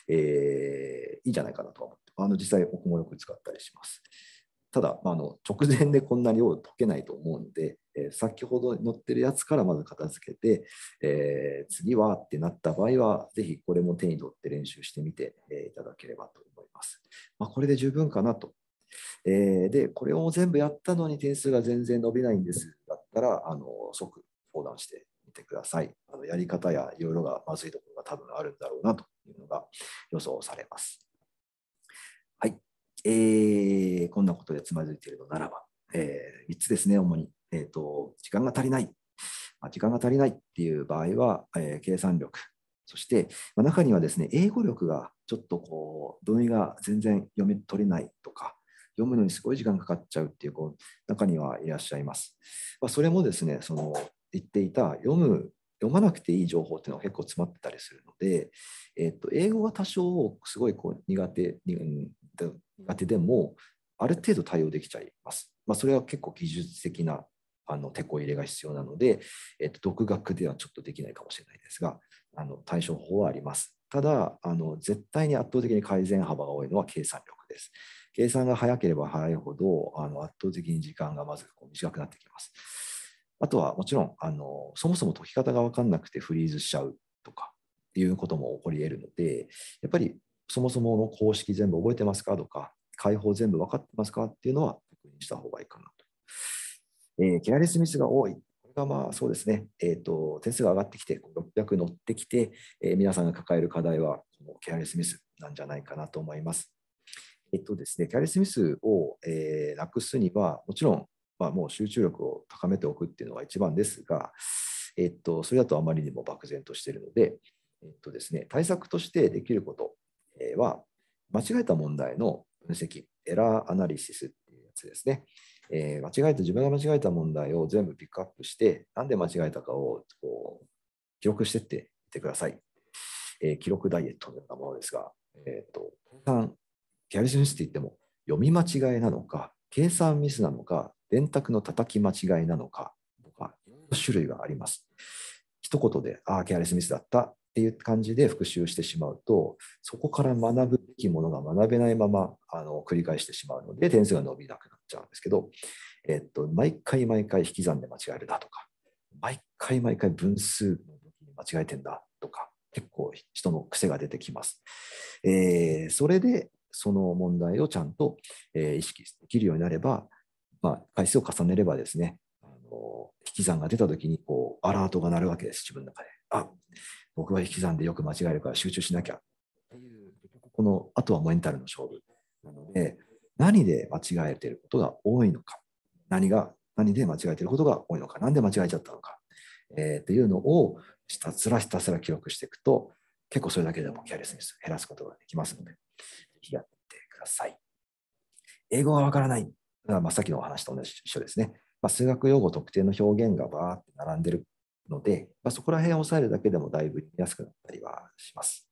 [SPEAKER 1] えー、いいんじゃないかなとは思って、あの実際僕もよく使ったりします。ただ、まあ、の直前でこんな量解けないと思うので、えー、先ほど載ってるやつからまず片付けて、えー、次はってなった場合は、ぜひこれも手に取って練習してみて、えいただければと思います。まあ、これで十分かなと。えで、これを全部やったのに点数が全然伸びないんですだったら、あの即相談してみてください。あのやり方やいろいろがまずいところが多分あるんだろうなというのが予想されます。えー、こんなことでつまずいているのならば、えー、3つですね、主に、えーと。時間が足りない、ま時間が足りないっていう場合は、えー、計算力、そして、まあ、中にはですね、英語力がちょっとこう、分意が全然読み取れないとか、読むのにすごい時間かかっちゃうっていう子、中にはいらっしゃいます。まあ、それもですね、その言っていた読む読まなくていい情報っていうのが結構詰まってたりするので、えー、と英語が多少すごいこう苦手に、が出でも、ある程度対応できちゃいます。まあ、それは結構技術的なあの手こ入れが必要なので、えっと、独学ではちょっとできないかもしれないですが、あの対処法はあります。ただあの、絶対に圧倒的に改善幅が多いのは計算力です。計算が早ければ早いほど、あの圧倒的に時間がまずこう短くなってきます。あとはもちろんあの、そもそも解き方が分かんなくてフリーズしちゃうとかいうことも起こり得るので、やっぱりそもそもの公式全部覚えてますかとか、解放全部分かってますかっていうのは確認した方がいいかなと。えー、キラリスミスが多い。これがまあそうですね、えーと、点数が上がってきて、600乗ってきて、えー、皆さんが抱える課題はこのキラリスミスなんじゃないかなと思います。えっとですね、キャリスミスを、えー、なくすには、もちろん、まあ、もう集中力を高めておくっていうのが一番ですが、えっと、それだとあまりにも漠然としているので、えっとですね、対策としてできることは、間違えた問題の分析、エラーアナリシスっていうやつですね。えー、間違えた、自分が間違えた問題を全部ピックアップして、なんで間違えたかをこう記録してっていってください。えー、記録ダイエットのようなものですが、えっ、ー、と、計算、キャリスミスって言っても、読み間違いなのか、計算ミスなのか、電卓の叩き間違いなのかとか、種類があります。一言で、ああ、ケアレスミスだった、っていう感じで復習してしまうとそこから学ぶべきものが学べないままあの繰り返してしまうので点数が伸びなくなっちゃうんですけど、えっと、毎回毎回引き算で間違えるだとか毎回毎回分数の時に間違えてんだとか結構人の癖が出てきます。えー、それでその問題をちゃんと、えー、意識できるようになれば、まあ、回数を重ねればですねあの引き算が出た時にこうアラートが鳴るわけです自分の中で。あ僕は引き算でよく間違えるから集中しなきゃっていうこのあとはメンタルの勝負なので何で間違えていることが多いのか何が何で間違えてることが多いのか何で間違えちゃったのか、えー、っていうのをひたすらひたすら記録していくと結構それだけでもキャリアスに減らすことができますので、ぜひやってください。英語がわからない。まあ、さっきのお話と同じ一緒ですね。まあ、数学用語特定の表現がバーって並んでるので、まあ、そこら辺を抑えるだけでもだいぶ安くなったりはします。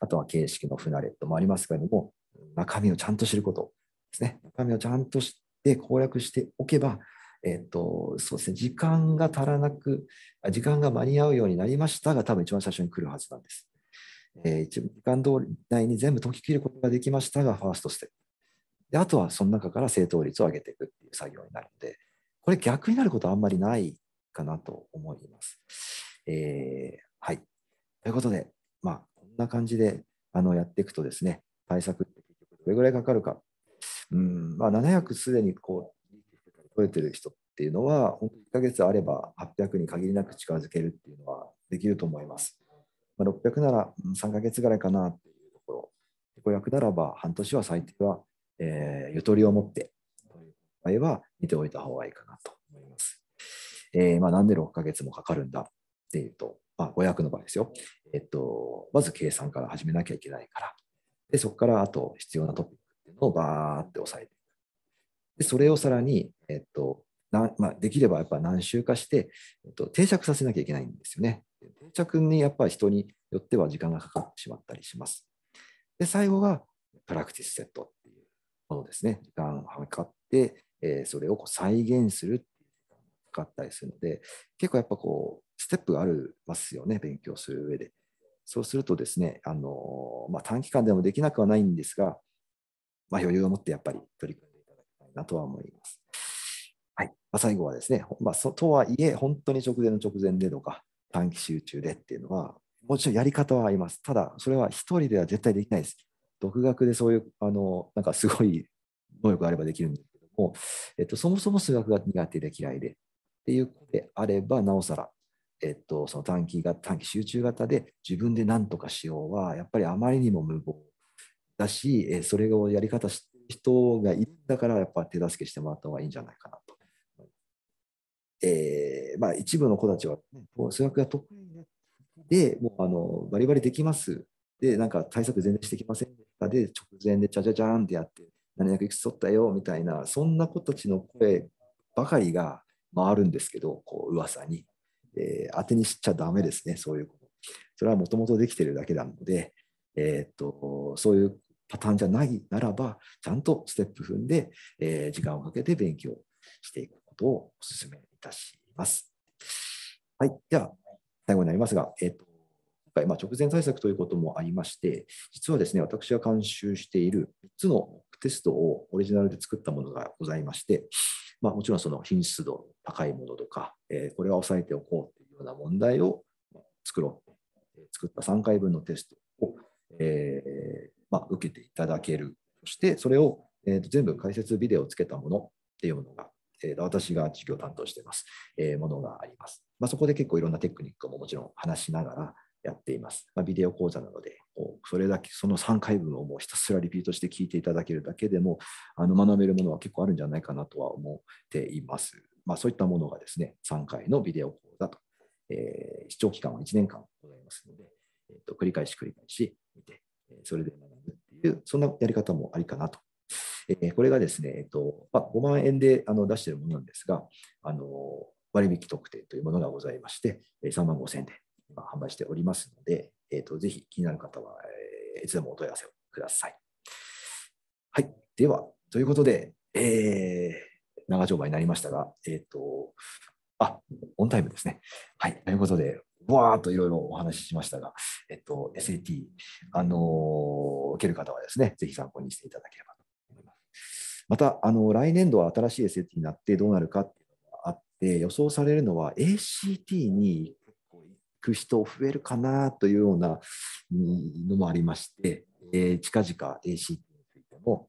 [SPEAKER 1] あとは形式のフナレットもありますけれども、中身をちゃんと知ることですね。中身をちゃんと知って攻略しておけば、えっと、そうですね、時間が足らなく、時間が間に合うようになりましたが、多分一番最初に来るはずなんです。えー、時間通り内に全部解き切ることができましたが、ファーストステップ。であとはその中から正答率を上げていくっていう作業になるので、これ逆になることはあんまりないかなと思います。えー、はい。ということで、まあ、こんな感じであのやっていくとですね、対策って結局どれぐらいかかるか。うんまあ、700すでにこう、取れてる人っていうのは、本当1ヶ月あれば800に限りなく近づけるっていうのはできると思います。まあ、600なら3ヶ月ぐらいかなっていうところ。500ならば半年は最低は、えー、ゆとりを持って、場合は見ておいた方がいいかなとえー、まあ、なんで6ヶ月もかかるんだっていうと、まあ、500の場合ですよ、えっと、まず計算から始めなきゃいけないから、でそこからあと必要なトピックっていうのをバーって押さえていく。でそれをさらに、えっとなまあ、できればやっぱ何週かして、えっと、定着させなきゃいけないんですよね。定着にやっぱり人によっては時間がかかってしまったりします。で最後がプラクティスセットっていうものですね。時間をかかって、えー、それをこう再現するっかったりするので、結構やっぱこう、ステップがありますよね、勉強する上で。そうするとですね、あのまあ、短期間でもできなくはないんですが、まあ、余裕を持ってやっぱり取り組んでいただきたいなとは思います。はいまあ、最後はですね、まあ、とはいえ、本当に直前の直前でとか、短期集中でっていうのは、もちろんやり方はあります。ただ、それは1人では絶対できないです。独学でそういう、あのなんかすごい能力があればできるんですけども、えっと、そもそも数学が苦手で嫌いで、っていうことであれば、なおさら、えっと、その短期が短期集中型で自分で何とかしようは、やっぱりあまりにも無謀だし、それをやり方してる人がいるんだから、やっぱ手助けしてもらった方がいいんじゃないかなと。えーまあ、一部の子たちは、ね、数学が得意で、もうあのバリバリできます。で、なんか対策全然してきませんでしたで、直前でちゃちゃちゃーんってやって、何役いくつ取ったよみたいな、そんな子たちの声ばかりが、回るんですけど、こう噂に、えー、当てにしちゃだめですね、そういうこと。それはもともとできてるだけなので、えー、っとそういうパターンじゃないならば、ちゃんとステップ踏んで、えー、時間をかけて勉強していくことをお勧めいたします。はい、では、最後になりますが、えー、っと今回、まあ、直前対策ということもありまして、実はですね、私が監修している3つのテストをオリジナルで作ったものがございまして、まあ、もちろんその品質度高いものとか、えー、これは抑えておこうというような問題を作ろう。作った3回分のテストを、えー、まあ、受けていただける。そしてそれを、えー、と全部解説ビデオをつけたものっていうものが、えー、私が授業担当してます、えー、ものがあります。まあ、そこで結構いろんなテクニックももちろん話しながらやっています。まあ、ビデオ講座なので、それだけその3回分をもうひたすらリピートして聞いていただけるだけでもあの学べるものは結構あるんじゃないかなとは思っています。まあ、そういったものがですね、3回のビデオ講座と、えー、視聴期間は1年間ございますので、えーと、繰り返し繰り返し見て、それで学ぶっていう、そんなやり方もありかなとえこれがですね、えっとまあ、5万円であの出しているものなんですが、あの割引特典というものがございまして、3万5 0円で今販売しておりますので、えっ、ー、と、ぜひ気になる方は、えー、いつでもお問い合わせをください。はい。では、ということで、えー、長丁場になりましたが、えっ、ー、と、あ、オンタイムですね。はい。ということで、わーっといろいろお話ししましたが、えっと、SAT、あのー、受ける方はですね、ぜひ参考にしていただければと思います。また、あの、来年度は新しい SAT になってどうなるかっていうのがあって、予想されるのは ACT にく人増えるかなというようなのもありまして、えー、近々 ACT についても、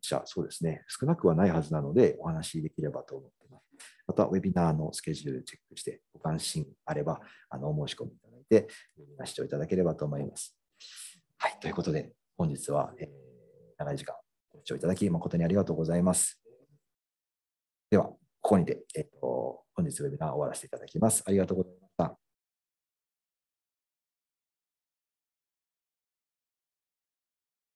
[SPEAKER 1] そうですね、少なくはないはずなので、お話しできればと思っています。また、ウェビナーのスケジュールチェックして、ご関心あれば、あの、お申し込みいただいて、ウェビナー視聴いただければと思います。はい、ということで、本日は、えー、長い時間ご視聴いただき、誠にありがとうございます。では、ここにて、えっ、ー、と、本日ウェビナーを終わらせていただきます。ありがとうございます。